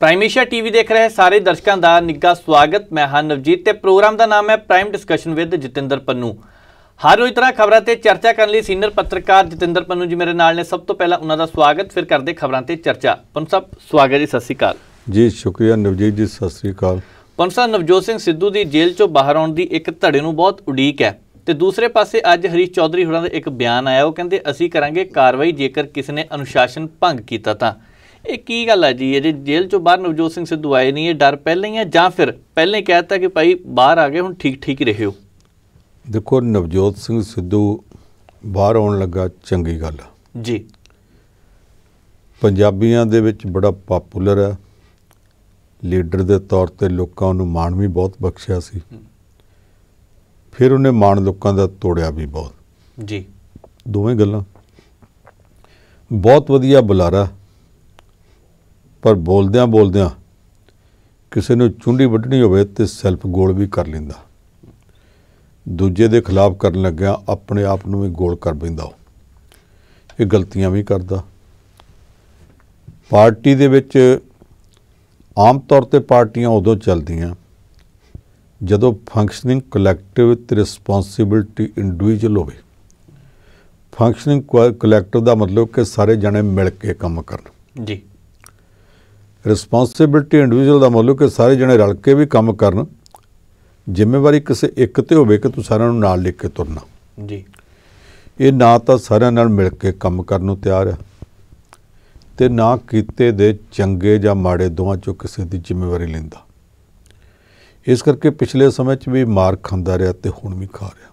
ਪ੍ਰਾਈਮੇਸ਼ੀਆ TV ਦੇਖ ਰਹੇ ਸਾਰੇ ਦਰਸ਼ਕਾਂ ਦਾ ਨਿੱਘਾ ਸਵਾਗਤ ਮੈਂ ਹਾਂ ਨਵਜੀਤ ਤੇ ਪ੍ਰੋਗਰਾਮ ਦਾ ਨਾਮ ਹੈ prime discussion with Jatinder Pannu ਹਰ ਰੋਜ਼ ਤਰ੍ਹਾਂ ਖਬਰਾਂ ਤੇ ਚਰਚਾ ਕਰਨ ਲਈ ਸੀਨੀਅਰ ਪੱਤਰਕਾਰ ਜਤਿੰਦਰ ਪੰਨੂ ਜੀ ਮੇਰੇ ਨਾਲ ਨੇ ਸਭ ਤੋਂ ਪਹਿਲਾਂ ਉਹਨਾਂ ਦਾ ਸਵਾਗਤ ਫਿਰ ਕਰਦੇ ਖਬਰਾਂ ਤੇ ਚਰਚਾ ਪੰਨੂ ਸਾਹਿਬ ਸਵਾਗਤ ਜੀ ਸਤਿ ਸ੍ਰੀ ਅਕਾਲ ਜੀ ਸ਼ੁਕਰੀਆ ਨਵਜੀਤ ਜੀ ਸਤਿ ਸ੍ਰੀ ਅਕਾਲ ਪੰਨੂ ਸਾਹਿਬ ਨਵਜੋਤ ਸਿੰਘ ਸਿੱਧੂ ਦੀ ਜੇਲ੍ਹ ਚੋਂ ਬਾਹਰ ਆਉਣ ਦੀ ਇੱਕ ਧੜੇ ਨੂੰ ਬਹੁਤ ਉਡੀਕ ਹੈ ਤੇ ਦੂਸਰੇ ਪਾਸੇ ਅੱਜ ਹਰੀਸ਼ ਚੌਧਰੀ ਹੋਰਾਂ ਦਾ ਇੱਕ ਬਿਆਨ ਆਇਆ ਉਹ ਕਹਿੰਦੇ ਅਸੀਂ ਕਰਾਂਗੇ ਕਾਰਵਾਈ ਜੇਕਰ ਕਿਸ ਨੇ ਅਨੁਸ਼ਾਸਨ ਭੰਗ ਕੀਤਾ ਤਾਂ ਇਹ ਕੀ ਗੱਲ ਹੈ ਜੀ ਇਹ ਜੇਲ੍ਹ ਚੋਂ ਬਾਹਰ ਨਵਜੋਤ ਸਿੰਘ ਸਿੱਧੂ ਆਏ ਨਹੀਂ ਇਹ ਡਰ ਪਹਿਲਾਂ ਹੀ ਹੈ ਜਾਂ ਫਿਰ ਪਹਿਲਾਂ ਹੀ ਕਹਿਤਾ ਕਿ ਭਾਈ ਬਾਹਰ ਆ ਗਏ ਹੁਣ ਠੀਕ ਠੀਕ ਰਹੇ ਹੋ ਦੇਖੋ ਨਵਜੋਤ ਸਿੰਘ ਸਿੱਧੂ ਬਾਹਰ ਆਉਣ ਲੱਗਾ ਚੰਗੀ ਗੱਲ ਜੀ ਪੰਜਾਬੀਆਂ ਦੇ ਵਿੱਚ ਬੜਾ ਪਪੂਲਰ ਹੈ ਲੀਡਰ ਦੇ ਤੌਰ ਤੇ ਲੋਕਾਂ ਨੂੰ ਮਾਣ ਵੀ ਬਹੁਤ ਬਖਸ਼ਿਆ ਸੀ ਫਿਰ ਉਹਨੇ ਮਾਣ ਲੋਕਾਂ ਦਾ ਤੋੜਿਆ ਵੀ ਬਹੁਤ ਜੀ ਦੋਵੇਂ ਗੱਲਾਂ ਬਹੁਤ ਵਧੀਆ ਬੁਲਾਰਾ ਪਰ ਬੋਲਦਿਆਂ ਬੋਲਦਿਆਂ ਕਿਸੇ ਨੂੰ ਚੁੰਡੀ ਵੱਢਣੀ ਹੋਵੇ ਤੇ ਸੈਲਫ ਗੋਲ ਵੀ ਕਰ ਲਿੰਦਾ ਦੂਜੇ ਦੇ ਖਿਲਾਫ ਕਰਨ ਲੱਗਿਆ ਆਪਣੇ ਆਪ ਨੂੰ ਵੀ ਗੋਲ ਕਰ ਬਿੰਦਾ ਇਹ ਗਲਤੀਆਂ ਵੀ ਕਰਦਾ ਪਾਰਟੀ ਦੇ ਵਿੱਚ ਆਮ ਤੌਰ ਤੇ ਪਾਰਟੀਆਂ ਉਦੋਂ ਚੱਲਦੀਆਂ ਜਦੋਂ ਫੰਕਸ਼ਨਿੰਗ ਕਲੈਕਟਿਵ ਤੇ ਰਿਸਪੌਂਸਿਬਿਲਟੀ ਇੰਡੀਵਿਜੂਅਲ ਹੋਵੇ ਫੰਕਸ਼ਨਿੰਗ ਕਲੈਕਟਿਵ ਦਾ ਮਤਲਬ ਕਿ ਸਾਰੇ ਜਣੇ ਮਿਲ ਕੇ ਕੰਮ ਕਰਨ ਜੀ ਰਿਸਪੌਂਸਿਬਿਲਟੀ ਇੰਡੀਵਿਜੂਅਲ ਦਾ ਮਤਲਬ ਕਿ ਸਾਰੇ ਜਣੇ ਰਲ ਕੇ ਵੀ ਕੰਮ ਕਰਨ ਜ਼ਿੰਮੇਵਾਰੀ ਕਿਸੇ ਇੱਕ ਤੇ ਹੋਵੇ ਕਿ ਤੂੰ ਸਾਰਿਆਂ ਨੂੰ ਨਾਲ ਲੈ ਕੇ ਤੁਰਨਾ ਜੀ ਇਹ ਨਾ ਤਾਂ ਸਾਰਿਆਂ ਨਾਲ ਮਿਲ ਕੇ ਕੰਮ ਕਰਨ ਨੂੰ ਤਿਆਰ ਹੈ ਤੇ ਨਾ ਕੀਤੇ ਦੇ ਚੰਗੇ ਜਾਂ ਮਾੜੇ ਦੋਵਾਂ ਚੋਂ ਕਿਸੇ ਦੀ ਜ਼ਿੰਮੇਵਾਰੀ ਲੈਂਦਾ ਇਸ ਕਰਕੇ ਪਿਛਲੇ ਸਮੇਂ 'ਚ ਵੀ ਮਾਰ ਖਾਂਦਾ ਰਿਹਾ ਤੇ ਹੁਣ ਵੀ ਖਾ ਰਿਹਾ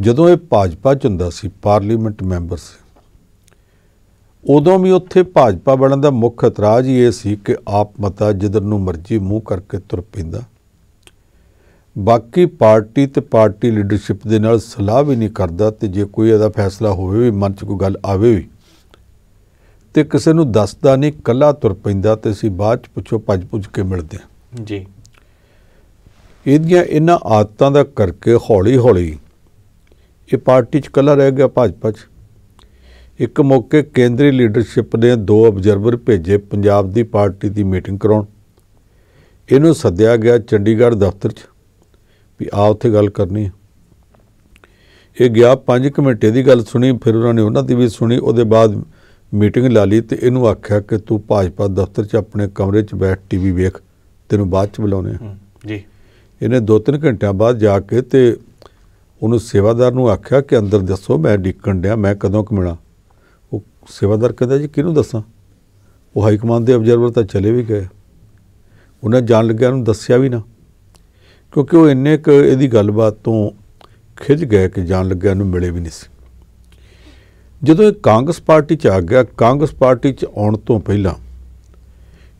ਜਦੋਂ ਇਹ ਭਾਜਪਾ 'ਚ ਹੁੰਦਾ ਸੀ ਪਾਰਲੀਮੈਂਟ ਮੈਂਬਰ ਸੀ ਉਦੋਂ ਵੀ ਉੱਥੇ ਭਾਜਪਾ ਬਣਨ ਦਾ ਮੁੱਖ ਇਤਰਾਜ਼ ਹੀ ਇਹ ਸੀ ਕਿ ਆਪ ਮਤਾ ਜਿੱਧਰ ਨੂੰ ਮਰਜ਼ੀ ਮੂੰਹ ਕਰਕੇ ਤੁਰ ਪਿੰਦਾ ਬਾਕੀ ਪਾਰਟੀ ਤੇ ਪਾਰਟੀ ਲੀਡਰਸ਼ਿਪ ਦੇ ਨਾਲ ਸਲਾਹ ਵੀ ਨਹੀਂ ਕਰਦਾ ਤੇ ਜੇ ਕੋਈ ਇਹਦਾ ਫੈਸਲਾ ਹੋਵੇ ਵੀ ਮਨ 'ਚ ਕੋਈ ਗੱਲ ਆਵੇ ਵੀ ਤੇ ਕਿਸੇ ਨੂੰ ਦੱਸਦਾ ਨਹੀਂ ਕੱਲਾ ਤੁਰ ਪਿੰਦਾ ਤੇ ਅਸੀਂ ਬਾਅਦ 'ਚ ਪੁੱਛੋ ਭੱਜ ਪੁੱਜ ਕੇ ਮਿਲਦੇ ਹਾਂ ਜੀ ਇਹਦੀਆਂ ਇਹਨਾਂ ਆਦਤਾਂ ਦਾ ਕਰਕੇ ਹੌਲੀ ਹੌਲੀ ਇਹ ਪਾਰਟੀ 'ਚ ਕੱਲਾ ਰਹਿ ਗਿਆ ਭਾਜਪਾ 'ਚ ਇੱਕ ਮੌਕੇ ਕੇਂਦਰੀ ਲੀਡਰਸ਼ਿਪ ਨੇ ਦੋ ਅਬਜ਼ਰਵਰ ਭੇਜੇ ਪੰਜਾਬ ਦੀ ਪਾਰਟੀ ਦੀ ਮੀਟਿੰਗ ਕਰਾਉਣ ਇਹਨੂੰ ਸੱਦਿਆ ਗਿਆ ਚੰਡੀਗੜ੍ਹ ਦਫ਼ਤਰ 'ਚ ਵੀ ਆ ਉੱਥੇ ਗੱਲ ਕਰਨੀ ਹੈ ਇਹ ਗਿਆ ਪੰਜ ਕਮੇਟੇ ਦੀ ਗੱਲ ਸੁਣੀ ਫਿਰ ਉਹਨਾਂ ਨੇ ਉਹਨਾਂ ਦੀ ਵੀ ਸੁਣੀ ਉਹਦੇ ਬਾਅਦ ਮੀਟਿੰਗ ਲਾ ਲਈ ਤੇ ਇਹਨੂੰ ਆਖਿਆ ਕਿ ਤੂੰ ਭਾਜਪਾ ਦਫ਼ਤਰ 'ਚ ਆਪਣੇ ਕਮਰੇ 'ਚ ਬੈਠ ਟੀਵੀ ਵੇਖ ਤੈਨੂੰ ਬਾਅਦ 'ਚ ਬੁਲਾਉਣੇ ਆ ਜੀ ਇਹਨੇ 2-3 ਘੰਟਿਆਂ ਬਾਅਦ ਜਾ ਕੇ ਤੇ ਉਹਨੂੰ ਸੇਵਾਦਾਰ ਨੂੰ ਆਖਿਆ ਕਿ ਅੰਦਰ ਦੱਸੋ ਮੈਂ ਡਿੱਕਣ ਡਿਆ ਮੈਂ ਕਦੋਂ ਕਿ ਮਿਲਾਂ ਸੇਵਾਦਾਰ ਕਹਿੰਦਾ ਜੀ ਕਿਹਨੂੰ ਦੱਸਾਂ ਉਹ ਹਾਈ ਕਮਾਂਡ ਦੇ ਅਬਜ਼ਰਵਰ ਤਾਂ ਚਲੇ ਵੀ ਗਏ ਉਹਨਾਂ ਜਾਣ ਲੱਗਿਆ ਉਹਨੂੰ ਦੱਸਿਆ ਵੀ ਨਾ ਕਿਉਂਕਿ ਉਹ ਇੰਨੇ ਕ ਇਹਦੀ ਗੱਲਬਾਤ ਤੋਂ ਖਿੱਚ ਗਏ ਕਿ ਜਾਣ ਲੱਗਿਆ ਨੂੰ ਮਿਲੇ ਵੀ ਨਹੀਂ ਸੀ ਜਦੋਂ ਇਹ ਕਾਂਗਰਸ ਪਾਰਟੀ 'ਚ ਆ ਗਿਆ ਕਾਂਗਰਸ ਪਾਰਟੀ 'ਚ ਆਉਣ ਤੋਂ ਪਹਿਲਾਂ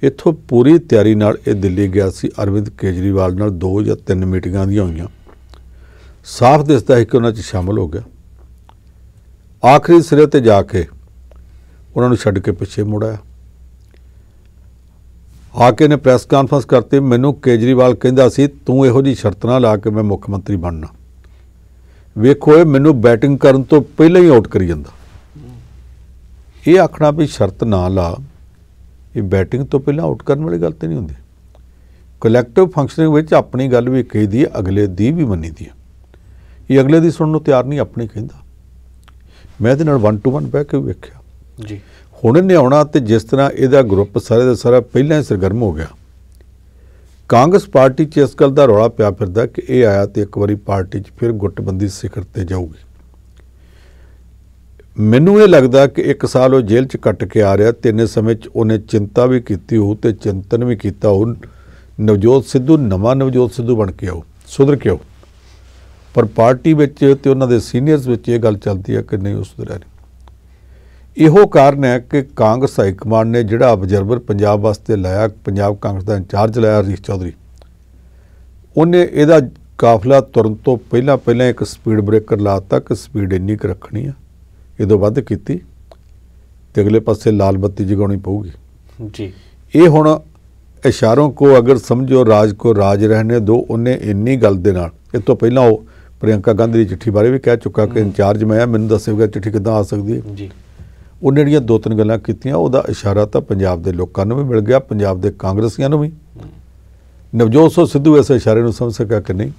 ਇੱਥੋਂ ਪੂਰੀ ਤਿਆਰੀ ਨਾਲ ਇਹ ਦਿੱਲੀ ਗਿਆ ਸੀ ਅਰਵਿੰਦ ਕੇਜਰੀਵਾਲ ਨਾਲ ਦੋ ਜਾਂ ਤਿੰਨ ਮੀਟਿੰਗਾਂ ਦੀਆਂ ਹੋਈਆਂ ਸਾਫ਼ ਦਿਸਦਾ ਹੈ ਕਿ ਉਹਨਾਂ 'ਚ ਸ਼ਾਮਲ ਹੋ ਗਿਆ ਆਖਰੀ ਸਿਰੇ ਤੇ ਜਾ ਕੇ ਉਹਨਾਂ ਨੂੰ ਛੱਡ ਕੇ ਪਿੱਛੇ ਮੁੜਿਆ ਆ ਕੇ ਨੇ ਪ੍ਰੈਸ ਕਾਨਫਰੰਸ ਕਰਤੇ ਮੈਨੂੰ ਕੇਜਰੀਵਾਲ ਕਹਿੰਦਾ ਸੀ ਤੂੰ ਇਹੋ ਜੀ ਸ਼ਰਤ ਲਾ ਕੇ ਮੈਂ ਮੁੱਖ ਮੰਤਰੀ ਬਣਨਾ ਵੇਖੋ ਇਹ ਮੈਨੂੰ ਬੈਟਿੰਗ ਕਰਨ ਤੋਂ ਪਹਿਲਾਂ ਹੀ ਆਊਟ ਕਰੀ ਜਾਂਦਾ ਇਹ ਆਖਣਾ ਵੀ ਸ਼ਰਤ ਨਾ ਲਾ ਇਹ ਬੈਟਿੰਗ ਤੋਂ ਪਹਿਲਾਂ ਆਊਟ ਕਰਨ ਵਾਲੀ ਗੱਲ ਤੇ ਨਹੀਂ ਹੁੰਦੀ ਕਲੈਕਟਿਵ ਫੰਕਸ਼ਨਿੰਗ ਵਿੱਚ ਆਪਣੀ ਗੱਲ ਵੀ ਕਹੀ ਦੀ ਅਗਲੇ ਦੀ ਵੀ ਮੰਨੀ ਦੀ ਇਹ ਅਗਲੇ ਦੀ ਸੁਣਨ ਨੂੰ ਤਿਆਰ ਨਹੀਂ ਆਪਣੀ ਕਹਿੰਦਾ ਮੈਂ ਇਹਦੇ ਨਾਲ 1 ਟੂ 1 ਬੈਠ ਕੇ ਵੇਖਿਆ ਜੀ ਹੁਣ ਇਹਨੇ ਆਉਣਾ ਤੇ ਜਿਸ ਤਰ੍ਹਾਂ ਇਹਦਾ ਗਰੁੱਪ ਸਾਰੇ ਦਾ ਸਾਰਾ ਪਹਿਲਾਂ ਹੀ ਸਰਗਰਮ ਹੋ ਗਿਆ ਕਾਂਗਰਸ ਪਾਰਟੀ 'ਚ ਇਸ ਗੱਲ ਦਾ ਰੌਲਾ ਪਿਆ ਫਿਰਦਾ ਕਿ ਇਹ ਆਇਆ ਤੇ ਇੱਕ ਵਾਰੀ ਪਾਰਟੀ 'ਚ ਫਿਰ ਗੁੱਟਬੰਦੀ ਸਿਖਰ ਤੇ ਜਾਊਗੀ ਮੈਨੂੰ ਇਹ ਲੱਗਦਾ ਕਿ ਇੱਕ ਸਾਲ ਉਹ ਜੇਲ੍ਹ 'ਚ ਕੱਟ ਕੇ ਆ ਰਿਹਾ ਤਿੰਨੇ ਸਮੇਂ 'ਚ ਉਹਨੇ ਚਿੰਤਾ ਵੀ ਕੀਤੀ ਹੋ ਤੇ ਚਿੰਤਨ ਵੀ ਕੀਤਾ ਹੋ ਨਵਜੋਤ ਸਿੱਧੂ ਨਵਾਂ ਨਵਜੋਤ ਸਿੱਧੂ ਬਣ ਕੇ ਆਓ ਸੁਧਰ ਕੇ ਆਓ ਪਰ ਪਾਰਟੀ ਵਿੱਚ ਤੇ ਉਹਨਾਂ ਦੇ ਸੀਨੀਅਰਸ ਵਿੱਚ ਇਹ ਗੱਲ ਚੱਲਦੀ ਹੈ ਕਿ ਨਹੀਂ ਉਸ ਸੁਧਰਿਆ ਨਹੀਂ ਇਹੋ ਕਾਰਨ ਹੈ ਕਿ ਕਾਂਗਰਸ ਹਾਈ ਕਮਾਂਡ ਨੇ ਜਿਹੜਾ ਅਬਜ਼ਰਵਰ ਪੰਜਾਬ ਵਾਸਤੇ ਲਾਇਆ ਪੰਜਾਬ ਕਾਂਗਰਸ ਦਾ ਇੰਚਾਰਜ ਲਾਇਆ ਰੀਸ਼ ਚੌਧਰੀ ਉਹਨੇ ਇਹਦਾ ਕਾਫਲਾ ਤੁਰਨ ਤੋਂ ਪਹਿਲਾਂ ਪਹਿਲਾਂ ਇੱਕ ਸਪੀਡ ਬ੍ਰੇਕਰ ਲਾ ਦਿੱਤਾ ਕਿ ਸਪੀਡ ਇੰਨੀ ਕੁ ਰੱਖਣੀ ਆ ਇਹਦੋਂ ਵੱਧ ਕੀਤੀ ਤੇ ਅਗਲੇ ਪਾਸੇ ਲਾਲ ਬੱਤੀ ਜਗਾਉਣੀ ਪਊਗੀ ਜੀ ਇਹ ਹੁਣ ਇਸ਼ਾਰੋਂ ਕੋ ਅਗਰ ਸਮਝੋ ਰਾਜ ਕੋ ਰਾਜ ਰਹਿਣੇ ਦੋ ਉਹਨੇ ਇੰਨੀ ਗੱਲ ਦੇ ਨਾਲ ਇਹ ਤੋਂ ਪਹਿਲਾਂ ਉਹ ਪ੍ਰਿਅੰਕਾ ਗਾਂਧੀ ਦੀ ਚਿੱਠੀ ਬਾਰੇ ਵੀ ਕਹਿ ਚੁੱਕਾ ਕਿ ਇੰਚਾਰਜ ਮੈਂ ਆ ਮੈਨੂੰ ਦੱਸਿਓਗਾ ਚਿੱਠੀ ਕਿਦਾਂ ਆ ਸਕਦੀ ਹੈ ਜੀ ਉਹਨੇ ਜਿਹੜੀਆਂ ਦੋ ਤਿੰਨ ਗੱਲਾਂ ਕੀਤੀਆਂ ਉਹਦਾ ਇਸ਼ਾਰਾ ਤਾਂ ਪੰਜਾਬ ਦੇ ਲੋਕਾਂ ਨੂੰ ਵੀ ਮਿਲ ਗਿਆ ਪੰਜਾਬ ਦੇ ਕਾਂਗਰਸੀਆਂ ਨੂੰ ਵੀ ਨਵਜੋਤ ਸਿੰਘ ਸਿੱਧੂ ਇਸ ਇਸ਼ਾਰੇ ਨੂੰ ਸਮਝ ਸਕਿਆ ਕਿ ਨਹੀਂ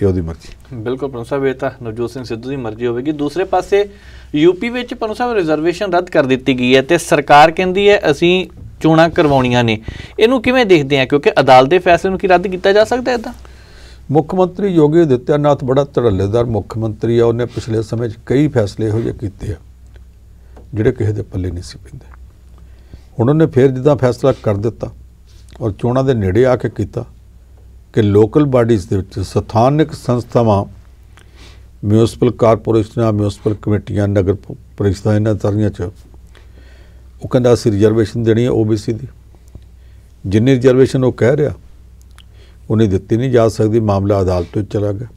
ਇਹ ਉਹਦੀ ਮਰਜ਼ੀ ਬਿਲਕੁਲ ਪ੍ਰੋਫੈਸਰ ਸਾਹਿਬ ਇਹ ਤਾਂ ਨਵਜੋਤ ਸਿੰਘ ਸਿੱਧੂ ਦੀ ਮਰਜ਼ੀ ਹੋਵੇਗੀ ਦੂਸਰੇ ਪਾਸੇ ਯੂਪੀ ਵਿੱਚ ਪ੍ਰੋਫੈਸਰ ਸਾਹਿਬ ਰਿਜ਼ਰਵੇਸ਼ਨ ਰੱਦ ਕਰ ਦਿੱਤੀ ਗਈ ਹੈ ਤੇ ਸਰਕਾਰ ਕਹਿੰਦੀ ਹੈ ਅਸੀਂ ਚੋਣਾਂ ਕਰਵਾਉਣੀਆਂ ਨੇ ਇਹਨੂੰ ਕਿਵੇਂ ਦੇਖਦੇ ਆ ਕਿਉਂਕਿ ਅਦਾਲਤ ਦੇ ਫੈਸਲੇ ਨੂੰ ਕੀ ਰੱਦ ਕੀਤਾ ਜਾ ਸਕਦਾ ਇਦਾਂ ਮੁੱਖ ਮੰਤਰੀ ਯੋਗੀ ਨਾਥ ਬੜਾ ਧੜੱਲੇਦਾਰ ਮੁੱਖ ਮੰਤਰੀ ਆ ਉਹਨੇ ਪਿਛਲੇ ਸਮੇਂ 'ਚ ਕਈ ਫੈਸਲੇ ਇਹੋ ਜਿਹੇ ਕੀਤੇ ਆ ਜਿਹੜੇ ਕਿਸੇ ਦੇ ਪੱਲੇ ਨਹੀਂ ਸੀ ਪੈਂਦੇ ਉਹਨਾਂ ਨੇ ਫਿਰ ਜਿੱਦਾਂ ਫੈਸਲਾ ਕਰ ਦਿੱਤਾ ਔਰ ਚੋਣਾਂ ਦੇ ਨੇੜੇ ਆ ਕੇ ਕੀਤਾ ਕਿ ਲੋਕਲ ਬਾਡੀਜ਼ ਦੇ ਵਿੱਚ ਸਥਾਨਕ ਸੰਸਥਾਵਾਂ ਮਿਊਨਿਸਪਲ ਕਾਰਪੋਰੇਸ਼ਨਾਂ ਮਿਊਨਿਸਪਲ ਕਮੇਟੀਆਂ ਨਗਰ ਪਰਿਸ਼ਦਾਂ ਇਹਨਾਂ ਤਰ੍ਹਾਂ 'ਚ ਉਹ ਕਹਿੰਦਾ ਸੀ ਰਿਜ਼ਰਵੇਸ਼ਨ ਦੇਣੀ ਹੈ ਓਬੀਸੀ ਦੀ ਜਿੰਨੀ ਰਿਜ਼ਰਵੇਸ਼ਨ ਉਹ ਕਹਿ ਰਿਹਾ ਉਹਨੇ ਦਿੱਤੀ ਨਹੀਂ ਜਾ ਸਕਦੀ ਮਾਮਲਾ ਅਦਾਲਤ ਵਿੱਚ ਚਲਾ ਗਿਆ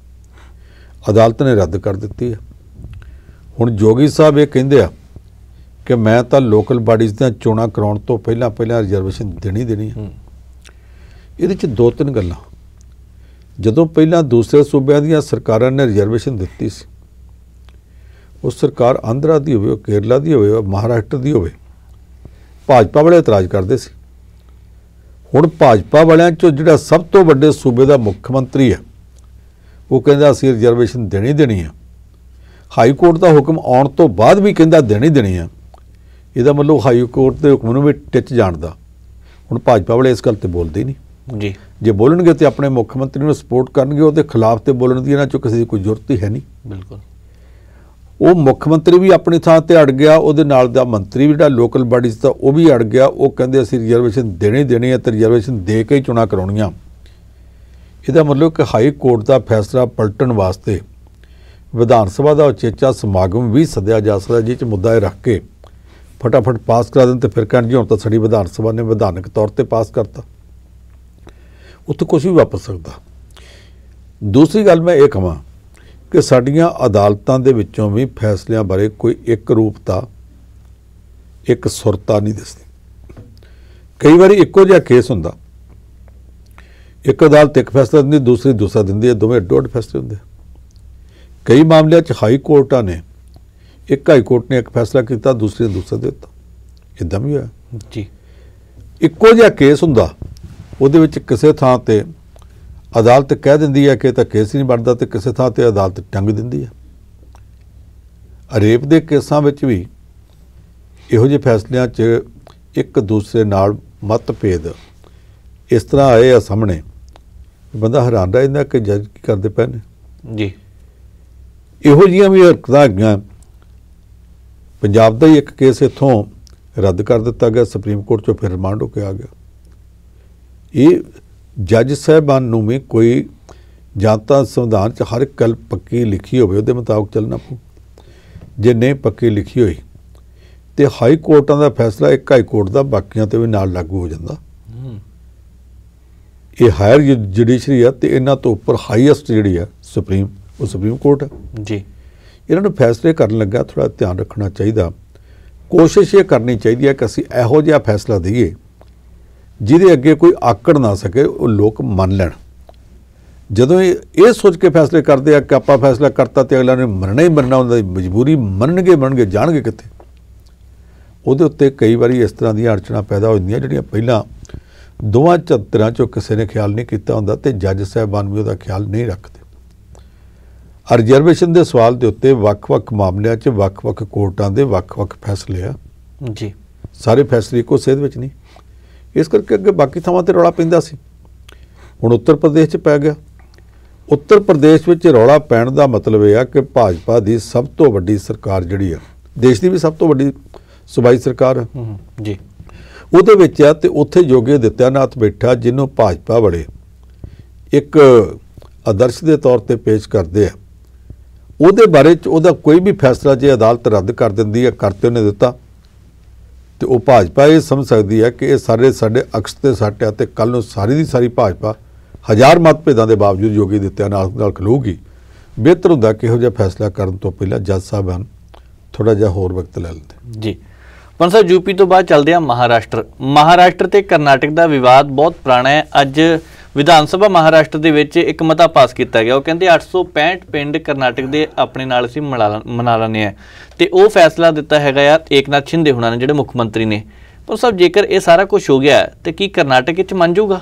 ਅਦਾਲਤ ਨੇ ਰੱਦ ਕਰ ਦਿੱਤੀ ਹੈ ਹੁਣ ਜੋਗੀ ਸਾਹਿਬ ਇਹ ਕਹਿੰਦੇ ਆ ਕਿ ਮੈਂ ਤਾਂ ਲੋਕਲ ਬਾਡੀਜ਼ ਦੀਆਂ ਚੋਣਾਂ ਕਰਾਉਣ ਤੋਂ ਪਹਿਲਾਂ ਪਹਿਲਾਂ ਰਿਜ਼ਰਵੇਸ਼ਨ ਦੇਣੀ ਦੇਣੀ ਹੈ ਇਹਦੇ ਵਿੱਚ ਦੋ ਤਿੰਨ ਗੱਲਾਂ ਜਦੋਂ ਪਹਿਲਾਂ ਦੂਸਰੇ ਸੂਬਿਆਂ ਦੀਆਂ ਸਰਕਾਰਾਂ ਨੇ ਰਿਜ਼ਰਵੇਸ਼ਨ ਦਿੱਤੀ ਸੀ ਉਹ ਸਰਕਾਰ ਆਂਧਰਾ ਦੀ ਹੋਵੇ ਕੇਰਲਾ ਦੀ ਹੋਵੇ ਮਹਾਰਾਸ਼ਟਰ ਦੀ ਹੋਵੇ ਭਾਜਪਾ ਵਾਲੇ ਇਤਰਾਜ਼ ਕਰਦੇ ਸੀ ਹੁਣ ਭਾਜਪਾ ਵਾਲਿਆਂ ਚੋਂ ਜਿਹੜਾ ਸਭ ਤੋਂ ਵੱਡੇ ਸੂਬੇ ਦਾ ਮੁੱਖ ਮੰਤਰੀ ਹੈ ਉਹ ਕਹਿੰਦਾ ਅਸੀਂ ਰਿਜ਼ਰਵੇਸ਼ਨ ਦੇਣੀ ਦੇਣੀ ਹੈ ਹਾਈ ਕੋਰਟ ਦਾ ਹੁਕਮ ਆਉਣ ਤੋਂ ਬਾਅਦ ਵੀ ਕਹਿੰਦਾ ਦੇਣੀ ਦੇਣੀ ਹੈ ਇਹਦਾ ਮਤਲਬ ਹਾਈ ਕੋਰਟ ਦੇ ਹੁਕਮ ਨੂੰ ਵੀ ਟਿੱਚ ਜਾਣਦਾ ਹੁਣ ਭਾਜਪਾ ਵਾਲੇ ਇਸ ਗੱਲ ਤੇ ਬੋਲਦੇ ਨਹੀਂ ਜੀ ਜੇ ਬੋਲਣਗੇ ਤੇ ਆਪਣੇ ਮੁੱਖ ਮੰਤਰੀ ਨੂੰ ਸਪੋਰਟ ਕਰਨਗੇ ਉਹਦੇ ਖਿਲਾਫ ਤੇ ਬੋਲਣ ਦੀ ਇਹਨਾਂ ਚ ਕਿਸੇ ਦੀ ਕੋਈ ਜ਼ਰੂਰਤ ਹੀ ਹੈ ਨਹੀਂ ਬਿਲਕੁਲ ਉਹ ਮੁੱਖ ਮੰਤਰੀ ਵੀ ਆਪਣੀ ਥਾਂ ਤੇ ਅੜ ਗਿਆ ਉਹਦੇ ਨਾਲ ਦਾ ਮੰਤਰੀ ਵੀ ਜਿਹੜਾ ਲੋਕਲ ਬਾਡੀਜ਼ ਦਾ ਉਹ ਵੀ ਅੜ ਗਿਆ ਉਹ ਕਹਿੰਦੇ ਅਸੀਂ ਰਿਜ਼ਰਵੇਸ਼ਨ ਦੇਣੀ ਦੇਣੀ ਹੈ ਤੇ ਰਿਜ਼ਰਵੇਸ਼ਨ ਦੇ ਕੇ ਹੀ ਚੋਣਾਂ ਕਰਾਉਣੀਆਂ ਇਹਦਾ ਮਤਲਬ ਕਿ ਹਾਈ ਕੋਰਟ ਦਾ ਫੈਸਲਾ ਪਲਟਣ ਵਾਸਤੇ ਵਿਧਾਨ ਸਭਾ ਦਾ ਉਚੇਚਾ ਸਮਾਗਮ ਵੀ ਸੱਦਿਆ ਜਾ ਸਕਦਾ ਜਿਸ ਮੁੱਦਾ ਰੱਖ ਕੇ ਫਟਾਫਟ ਪਾਸ ਕਰਾ ਦੇਣ ਤੇ ਫਿਰ ਜੀ ਹੁਣ ਤਾਂ ਸੜੀ ਵਿਧਾਨ ਸਭਾ ਨੇ ਵਿਧਾਨਕ ਤੌਰ ਤੇ ਪਾਸ ਕਰਤਾ ਉੱਥੇ ਕੁਝ ਵੀ ਵਾਪਰ ਸਕਦਾ ਦੂਸਰੀ ਗੱਲ ਮੈਂ ਇਹ ਕਹਾਂ ਕਿ ਸਾਡੀਆਂ ਅਦਾਲਤਾਂ ਦੇ ਵਿੱਚੋਂ ਵੀ ਫੈਸਲਿਆਂ ਬਾਰੇ ਕੋਈ ਇੱਕ ਰੂਪਤਾ ਇੱਕ ਸੁਰਤਾ ਨਹੀਂ ਦਿਸਦੀ ਕਈ ਵਾਰੀ ਇੱਕੋ ਜਿਹਾ ਕੇਸ ਹੁੰਦਾ ਇੱਕ ਅਦਾਲਤ ਇੱਕ ਫੈਸਲਾ ਦਿੰਦੀ ਦੂਸਰੀ ਦੂਸਰਾ ਦਿੰਦੀ ਹੈ ਦੋਵੇਂ ਡੋਡ ਫੈਸਲੇ ਹੁੰਦੇ ਕਈ ਮਾਮਲਿਆਂ 'ਚ ਹਾਈ ਕੋਰਟਾਂ ਨੇ ਇੱਕ ਹਾਈ ਕੋਰਟ ਨੇ ਇੱਕ ਫੈਸਲਾ ਕੀਤਾ ਦੂਸਰੇ ਦੂਸਰਾ ਦਿੱਤਾ ਇਦਾਂ ਵੀ ਹੋਇਆ ਜੀ ਇੱਕੋ ਜਿਹਾ ਕੇਸ ਹੁੰਦਾ ਉਹਦੇ ਵਿੱਚ ਕਿਸੇ ਥਾਂ ਤੇ ਅਦਾਲਤ ਕਹਿ ਦਿੰਦੀ ਹੈ ਕਿ ਤਾਂ ਕੇਸ ਨਹੀਂ ਬਣਦਾ ਤੇ ਕਿਸੇ ਥਾਂ ਤੇ ਅਦਾਲਤ ਟੰਗ ਦਿੰਦੀ ਹੈ ਅਰੇਪ ਦੇ ਕੇਸਾਂ ਵਿੱਚ ਵੀ ਇਹੋ ਜਿਹੇ ਫੈਸਲਿਆਂ 'ਚ ਇੱਕ ਦੂਸਰੇ ਨਾਲ ਮਤਭੇਦ ਇਸ ਤਰ੍ਹਾਂ ਆਏ ਆ ਸਾਹਮਣੇ ਬੰਦਾ ਹੈਰਾਨ ਰਹਿੰਦਾ ਕਿ ਜੱਜ ਕੀ ਕਰਦੇ ਪਏ ਨੇ ਜੀ ਇਹੋ ਜਿਹੀਆਂ ਵੀ ਹਰਕਤਾਂ ਹੈਗੀਆਂ ਪੰਜਾਬ ਦਾ ਹੀ ਇੱਕ ਕੇਸ ਇਥੋਂ ਰੱਦ ਕਰ ਦਿੱਤਾ ਗਿਆ ਸੁਪਰੀਮ ਕੋਰਟ ਚੋਂ ਫਿਰ ਰਿਮਾਂਡ ਹੋ ਕੇ ਆ ਗਿਆ ਇਹ ਜੱਜ ਸਾਹਿਬਾਨ ਨੂੰ ਵੀ ਕੋਈ ਜਾਂ ਤਾਂ ਸੰਵਿਧਾਨ 'ਚ ਹਰ ਕਲ ਪੱਕੀ ਲਿਖੀ ਹੋਵੇ ਉਹਦੇ ਮੁਤਾਬਕ ਚੱਲਣਾ ਪਊ ਜੇ ਨਹੀਂ ਪੱਕੀ ਲਿਖੀ ਹੋਈ ਤੇ ਹਾਈ ਕੋਰਟਾਂ ਦਾ ਫੈਸਲਾ ਇੱਕ ਹਾਈ ਕੋਰਟ ਦਾ ਬਾਕੀਆਂ ਤੇ ਵੀ ਨਾਲ ਲਾਗੂ ਹੋ ਜਾਂਦਾ ਇਹ ਹਾਇਰ ਜੁਡੀਸ਼ਰੀ ਆ ਤੇ ਇਹਨਾਂ ਤੋਂ ਉੱਪਰ ਹਾਈਐਸਟ ਜਿਹੜੀ ਆ ਸੁਪਰੀਮ ਉਹ ਸੁਪਰੀਮ ਕੋਰਟ ਹੈ ਜੀ ਇਹਨਾਂ ਨੂੰ ਫੈਸਲੇ ਕਰਨ ਲੱਗਾ ਥੋੜਾ ਧਿਆਨ ਰੱਖਣਾ ਚਾਹੀਦਾ ਕੋਸ਼ਿਸ਼ ਇਹ ਕਰਨੀ ਚਾਹੀਦੀ ਹੈ ਕਿ ਅਸੀਂ ਇਹੋ ਜਿਹਾ ਫੈਸਲਾ ਦਈਏ ਜਿਹਦੇ ਅੱਗੇ ਕੋਈ ਆਕੜ ਨਾ ਸਕੇ ਉਹ ਲੋਕ ਮੰਨ ਲੈਣ ਜਦੋਂ ਇਹ ਸੋਚ ਕੇ ਫੈਸਲੇ ਕਰਦੇ ਆ ਕਿ ਆਪਾਂ ਫੈਸਲਾ ਕਰਤਾ ਤੇ ਅਗਲਾ ਨੇ ਮਰਨਾ ਹੀ ਮਰਨਾ ਹੁੰਦਾ ਮਜਬੂਰੀ ਮੰਨਣਗੇ ਮੰਨਣਗੇ ਜਾਣਗੇ ਕਿੱਥੇ ਉਹਦੇ ਉੱਤੇ ਕਈ ਵਾਰੀ ਇਸ ਤਰ੍ਹਾਂ ਦੀਆਂ ਅੜਚਣਾ ਪੈਦਾ ਹੋ ਜਾਂਦੀਆਂ ਜਿਹੜੀਆਂ ਪਹਿਲਾਂ ਦੋਵਾਂ ਚਤਰਾਂ ਚੋਂ ਕਿਸੇ ਨੇ ਖਿਆਲ ਨਹੀਂ ਕੀਤਾ ਹੁੰਦਾ ਤੇ ਜੱਜ ਸਾਹਿਬਾਨ ਵੀ ਉਹਦਾ ਖਿਆਲ ਨਹੀਂ ਰੱਖਦੇ ਰਿਜ਼ਰਵੇਸ਼ਨ ਦੇ ਸਵਾਲ ਦੇ ਉੱਤੇ ਵੱਖ-ਵੱਖ ਮਾਮਲਿਆਂ 'ਚ ਵੱਖ-ਵੱਖ ਕੋਰਟਾਂ ਦੇ ਵੱਖ-ਵੱਖ ਫੈਸਲੇ ਆ ਜੀ ਸਾਰੇ ਫੈਸਲੇ ਇੱਕੋ ਸੇਧ ਵਿੱਚ ਨਹੀਂ ਇਸ ਕਰਕੇ ਅੱਗੇ ਬਾਕੀ ਥਾਵਾਂ ਤੇ ਰੌਲਾ ਪੈਂਦਾ ਸੀ ਹੁਣ ਉੱਤਰ ਪ੍ਰਦੇਸ਼ 'ਚ ਪੈ ਗਿਆ ਉੱਤਰ ਪ੍ਰਦੇਸ਼ ਵਿੱਚ ਰੌਲਾ ਪੈਣ ਦਾ ਮਤਲਬ ਇਹ ਆ ਕਿ ਭਾਜਪਾ ਦੀ ਸਭ ਤੋਂ ਵੱਡੀ ਸਰਕਾਰ ਜਿਹੜੀ ਆ ਦੇਸ਼ ਦੀ ਵੀ ਸਭ ਤੋਂ ਵੱਡੀ ਸੂਬਾਈ ਸਰਕਾਰ ਜੀ ਉਹਦੇ ਵਿੱਚ ਆ ਤੇ ਉੱਥੇ ਜੋਗੇ ਦਿੱਤਿਆਨਾਥ ਬੈਠਾ ਜਿਹਨੂੰ ਭਾਜਪਾ ਵੜੇ ਇੱਕ ਆਦਰਸ਼ ਦੇ ਤੌਰ ਤੇ ਪੇਸ਼ ਕਰਦੇ ਆ ਉਹਦੇ ਬਾਰੇ ਚ ਉਹਦਾ ਕੋਈ ਵੀ ਫੈਸਲਾ ਜੇ ਅਦਾਲਤ ਰੱਦ ਕਰ ਦਿੰਦੀ ਹੈ ਕਰਤੇ ਉਹਨੇ ਦਿੱਤਾ ਤੇ ਉਹ ਭਾਜਪਾ ਇਹ ਸਮਝ ਸਕਦੀ ਹੈ ਕਿ ਇਹ ਸਾਰੇ ਸਾਡੇ ਅਕਸ ਤੇ ਸਾਟਿਆ ਤੇ ਕੱਲ ਨੂੰ ਸਾਰੀ ਦੀ ਸਾਰੀ ਭਾਜਪਾ ਹਜ਼ਾਰ ਮਤਭੇਦਾਂ ਦੇ ਬਾਵਜੂਦ ਯੋਗੀ ਦਿੱਤਿਆ ਨਾਲ ਨਾਲ ਖਲੂਗੀ ਬਿਹਤਰ ਹੁੰਦਾ ਕਿ ਇਹੋ ਜਿਹਾ ਫੈਸਲਾ ਕਰਨ ਤੋਂ ਪਹਿਲਾਂ ਜੱਜ ਸਾਹਿਬ ਹਨ ਥੋੜਾ ਜਿਹਾ ਹੋਰ ਵਕਤ ਲੈ ਲੈਂਦੇ ਜੀ ਪਰ ਸਰ ਯੂਪੀ ਤੋਂ ਬਾਅਦ ਚੱਲਦੇ ਆ ਮਹਾਰਾਸ਼ਟਰ ਮਹਾਰਾਸ਼ਟਰ ਤੇ ਕਰਨਾਟਕ ਦਾ ਵਿਵਾਦ ਬਹੁਤ ਪੁਰਾਣਾ ਹੈ ਅੱਜ ਵਿਧਾਨ ਸਭਾ ਮਹਾਰਾਸ਼ਟਰ ਦੇ ਵਿੱਚ ਇੱਕ ਮਤਾ ਪਾਸ ਕੀਤਾ ਗਿਆ ਉਹ ਕਹਿੰਦੇ 865 ਪਿੰਡ ਕਰਨਾਟਕ ਦੇ ਆਪਣੇ ਨਾਲ ਅਸੀਂ ਮਨਾ ਲੈਣੇ ਆ ਤੇ ਉਹ ਫੈਸਲਾ ਦਿੱਤਾ ਹੈਗਾ ਆ ਏਕਨਾਥ ਸ਼ਿੰਦੇ ਹੁਣਾਂ ਨੇ ਜਿਹੜੇ ਮੁੱਖ ਮੰਤਰੀ ਨੇ ਪਰ ਸਭ ਜੇਕਰ ਇਹ ਸਾਰਾ ਕੁਝ ਹੋ ਗਿਆ ਤੇ ਕੀ ਕਰਨਾਟਕ ਵਿੱਚ ਮੰਨ ਜਾਊਗਾ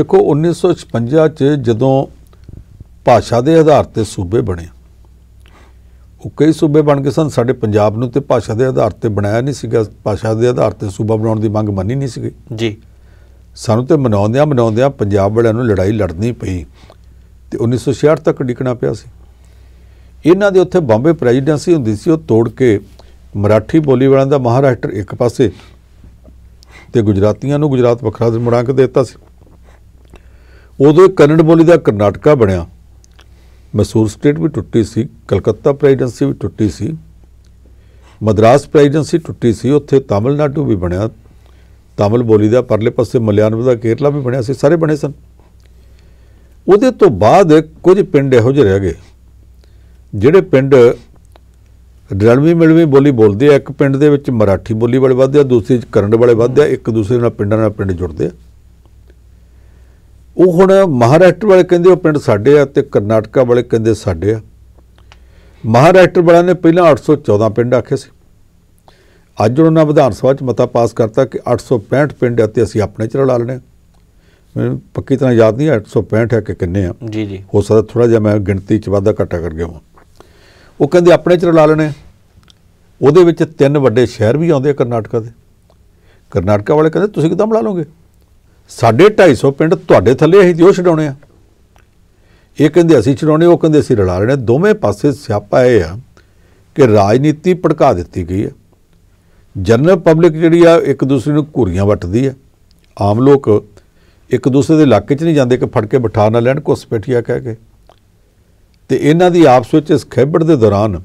ਦੇਖੋ 1956 ਚ ਜਦੋਂ ਭਾਸ਼ਾ ਦੇ ਆਧਾਰ ਤੇ ਸੂਬੇ ਬਣੇ ਉਹ ਕਈ ਸੂਬੇ ਬਣ ਕੇ ਸਨ ਸਾਡੇ ਪੰਜਾਬ ਨੂੰ ਤੇ ਭਾਸ਼ਾ ਦੇ ਆਧਾਰ ਤੇ ਬਣਾਇਆ ਨਹੀਂ ਸੀਗਾ ਭਾਸ਼ਾ ਦੇ ਆਧਾਰ ਤੇ ਸੂਬਾ ਬਣਾਉਣ ਦੀ ਮੰਗ ਮੰਨੀ ਨਹੀਂ ਸੀਗੀ ਜੀ ਸਾਨੂੰ ਤੇ ਮਨਾਉਂਦਿਆਂ ਮਨਾਉਂਦਿਆਂ ਪੰਜਾਬ ਵਾਲਿਆਂ ਨੂੰ ਲੜਾਈ ਲੜਨੀ ਪਈ ਤੇ 1966 ਤੱਕ ਡਿਕਣਾ ਪਿਆ ਸੀ ਇਹਨਾਂ ਦੇ ਉੱਥੇ ਬੰਬੇ ਪ੍ਰੈਜ਼ੀਡੈਂਸੀ ਹੁੰਦੀ ਸੀ ਉਹ ਤੋੜ ਕੇ ਮਰਾਠੀ ਬੋਲੀ ਵਾਲਿਆਂ ਦਾ ਮਹਾਰਾਸ਼ਟਰ ਇੱਕ ਪਾਸੇ ਤੇ ਗੁਜਰਾਤੀਆਂ ਨੂੰ ਗੁਜਰਾਤ ਵੱਖਰਾ ਦੇ ਕੇ ਦਿੱਤਾ ਸੀ ਉਦੋਂ ਕੰਨੜ ਬੋਲੀ ਦਾ ਕਰਨਾਟਕਾ ਬਣਿਆ ਮਸੂਰ ਸਟੇਟ ਵੀ ਟੁੱਟੀ ਸੀ ਕਲਕੱਤਾ ਪ੍ਰੈਜ਼ੀਡੈਂਸੀ ਵੀ ਟੁੱਟੀ ਸੀ ਮਦਰਾਸ ਪ੍ਰੈਜ਼ੀਡੈਂਸੀ ਟੁੱਟੀ ਸੀ ਉੱਥੇ ਤਾਮਿਲਨਾਡੂ ਵੀ ਬਣਿਆ ਤਾਮਿਲ ਬੋਲੀ ਦਾ ਪਰਲੇ ਪਾਸੇ ਮਲਿਆਲਮ ਦਾ ਕੇਰਲਾ ਵੀ ਬਣਿਆ ਸੀ ਸਾਰੇ ਬਣੇ ਸਨ ਉਹਦੇ ਤੋਂ ਬਾਅਦ ਕੁਝ ਪਿੰਡ ਇਹੋ ਜਿਹੇ ਰਹਿ ਗਏ ਜਿਹੜੇ ਪਿੰਡ ਰਲਵੀ ਮਿਲਵੀ ਬੋਲੀ ਬੋਲਦੇ ਆ ਇੱਕ ਪਿੰਡ ਦੇ ਵਿੱਚ ਮਰਾਠੀ ਬੋਲੀ ਵਾਲੇ ਵੱਧਦੇ ਆ ਦੂਸਰੇ ਚ ਕਰੰਡ ਵਾਲੇ ਵੱਧਦੇ ਆ ਇੱਕ ਦੂਸਰੇ ਨਾਲ ਪਿੰਡਾਂ ਨਾਲ ਪਿੰਡ ਜੁੜਦੇ ਆ ਉਹ ਹੁਣ ਮਹਾਰਾਸ਼ਟਰ ਵਾਲੇ ਕਹਿੰਦੇ ਉਹ ਪਿੰਡ ਸਾਡੇ ਆ ਤੇ ਕਰਨਾਟਕਾ ਵਾਲੇ ਕਹਿੰਦੇ ਸਾਡੇ ਆ ਮਹਾਰਾਸ਼ਟਰ ਵਾਲਿਆਂ ਨੇ ਪਹਿਲਾਂ 814 ਪਿੰਡ ਆਖੇ ਸੀ ਅੱਜ ਉਹਨਾਂ ਵਿਧਾਨ ਸਭਾ 'ਚ ਮਤਾ ਪਾਸ ਕਰਤਾ ਕਿ 865 ਪਿੰਡ ਅਤੇ ਅਸੀਂ ਆਪਣੇ 'ਚ ਰਲਾ ਲੈਣੇ ਮੈਨੂੰ ਪੱਕੀ ਤਰ੍ਹਾਂ ਯਾਦ ਨਹੀਂ 865 ਹੈ ਕਿ ਕਿੰਨੇ ਆ ਜੀ ਜੀ ਹੋ ਸਕਦਾ ਥੋੜਾ ਜਿਹਾ ਮੈਂ ਗਿਣਤੀ 'ਚ ਵਾਧਾ ਘਟਾ ਕਰ ਗਿਆ ਹਾਂ ਉਹ ਕਹਿੰਦੇ ਆਪਣੇ 'ਚ ਰਲਾ ਲੈਣੇ ਉਹਦੇ ਵਿੱਚ ਤਿੰਨ ਵੱਡੇ ਸ਼ਹਿਰ ਵੀ ਆਉਂਦੇ ਆ ਕਰਨਾਟਕਾ ਦੇ ਕਰਨਾਟਕਾ ਵਾਲੇ ਕਹਿੰਦੇ ਤੁਸੀਂ ਕਿਦਾਂ ਬਣਾ ਲੋਗੇ ਸਾਡੇ 250 ਪਿੰਡ ਤੁਹਾਡੇ ਥੱਲੇ ਅਸੀਂ ਦਿਓ ਛਡਾਉਣੇ ਆ ਇਹ ਕਹਿੰਦੇ ਅਸੀਂ ਛਡਾਉਣੇ ਉਹ ਕਹਿੰਦੇ ਅਸੀਂ ਰਲਾ ਲੈਣੇ ਦੋਵੇਂ ਪਾਸੇ ਸਿਆਪਾ ਇਹ ਆ ਕਿ ਰਾਜਨੀਤੀ ਭੜਕਾ ਦਿੱਤੀ ਗਈ ਹੈ ਜਨਰਲ ਪਬਲਿਕ ਜਿਹੜੀ ਆ ਇੱਕ ਦੂਸਰੇ ਨੂੰ ਘੂਰੀਆਂ ਵੱਟਦੀ ਆ ਆਮ ਲੋਕ ਇੱਕ ਦੂਸਰੇ ਦੇ ਇਲਾਕੇ 'ਚ ਨਹੀਂ ਜਾਂਦੇ ਕਿ ਫੜ ਕੇ ਬਿਠਾ ਨਾ ਲੈਣ ਕੁਸਪੇਠੀਆ ਕਹਿ ਕੇ ਤੇ ਇਹਨਾਂ ਦੀ ਆਪਸ ਵਿੱਚ ਇਸ ਖੇਬੜ ਦੇ ਦੌਰਾਨ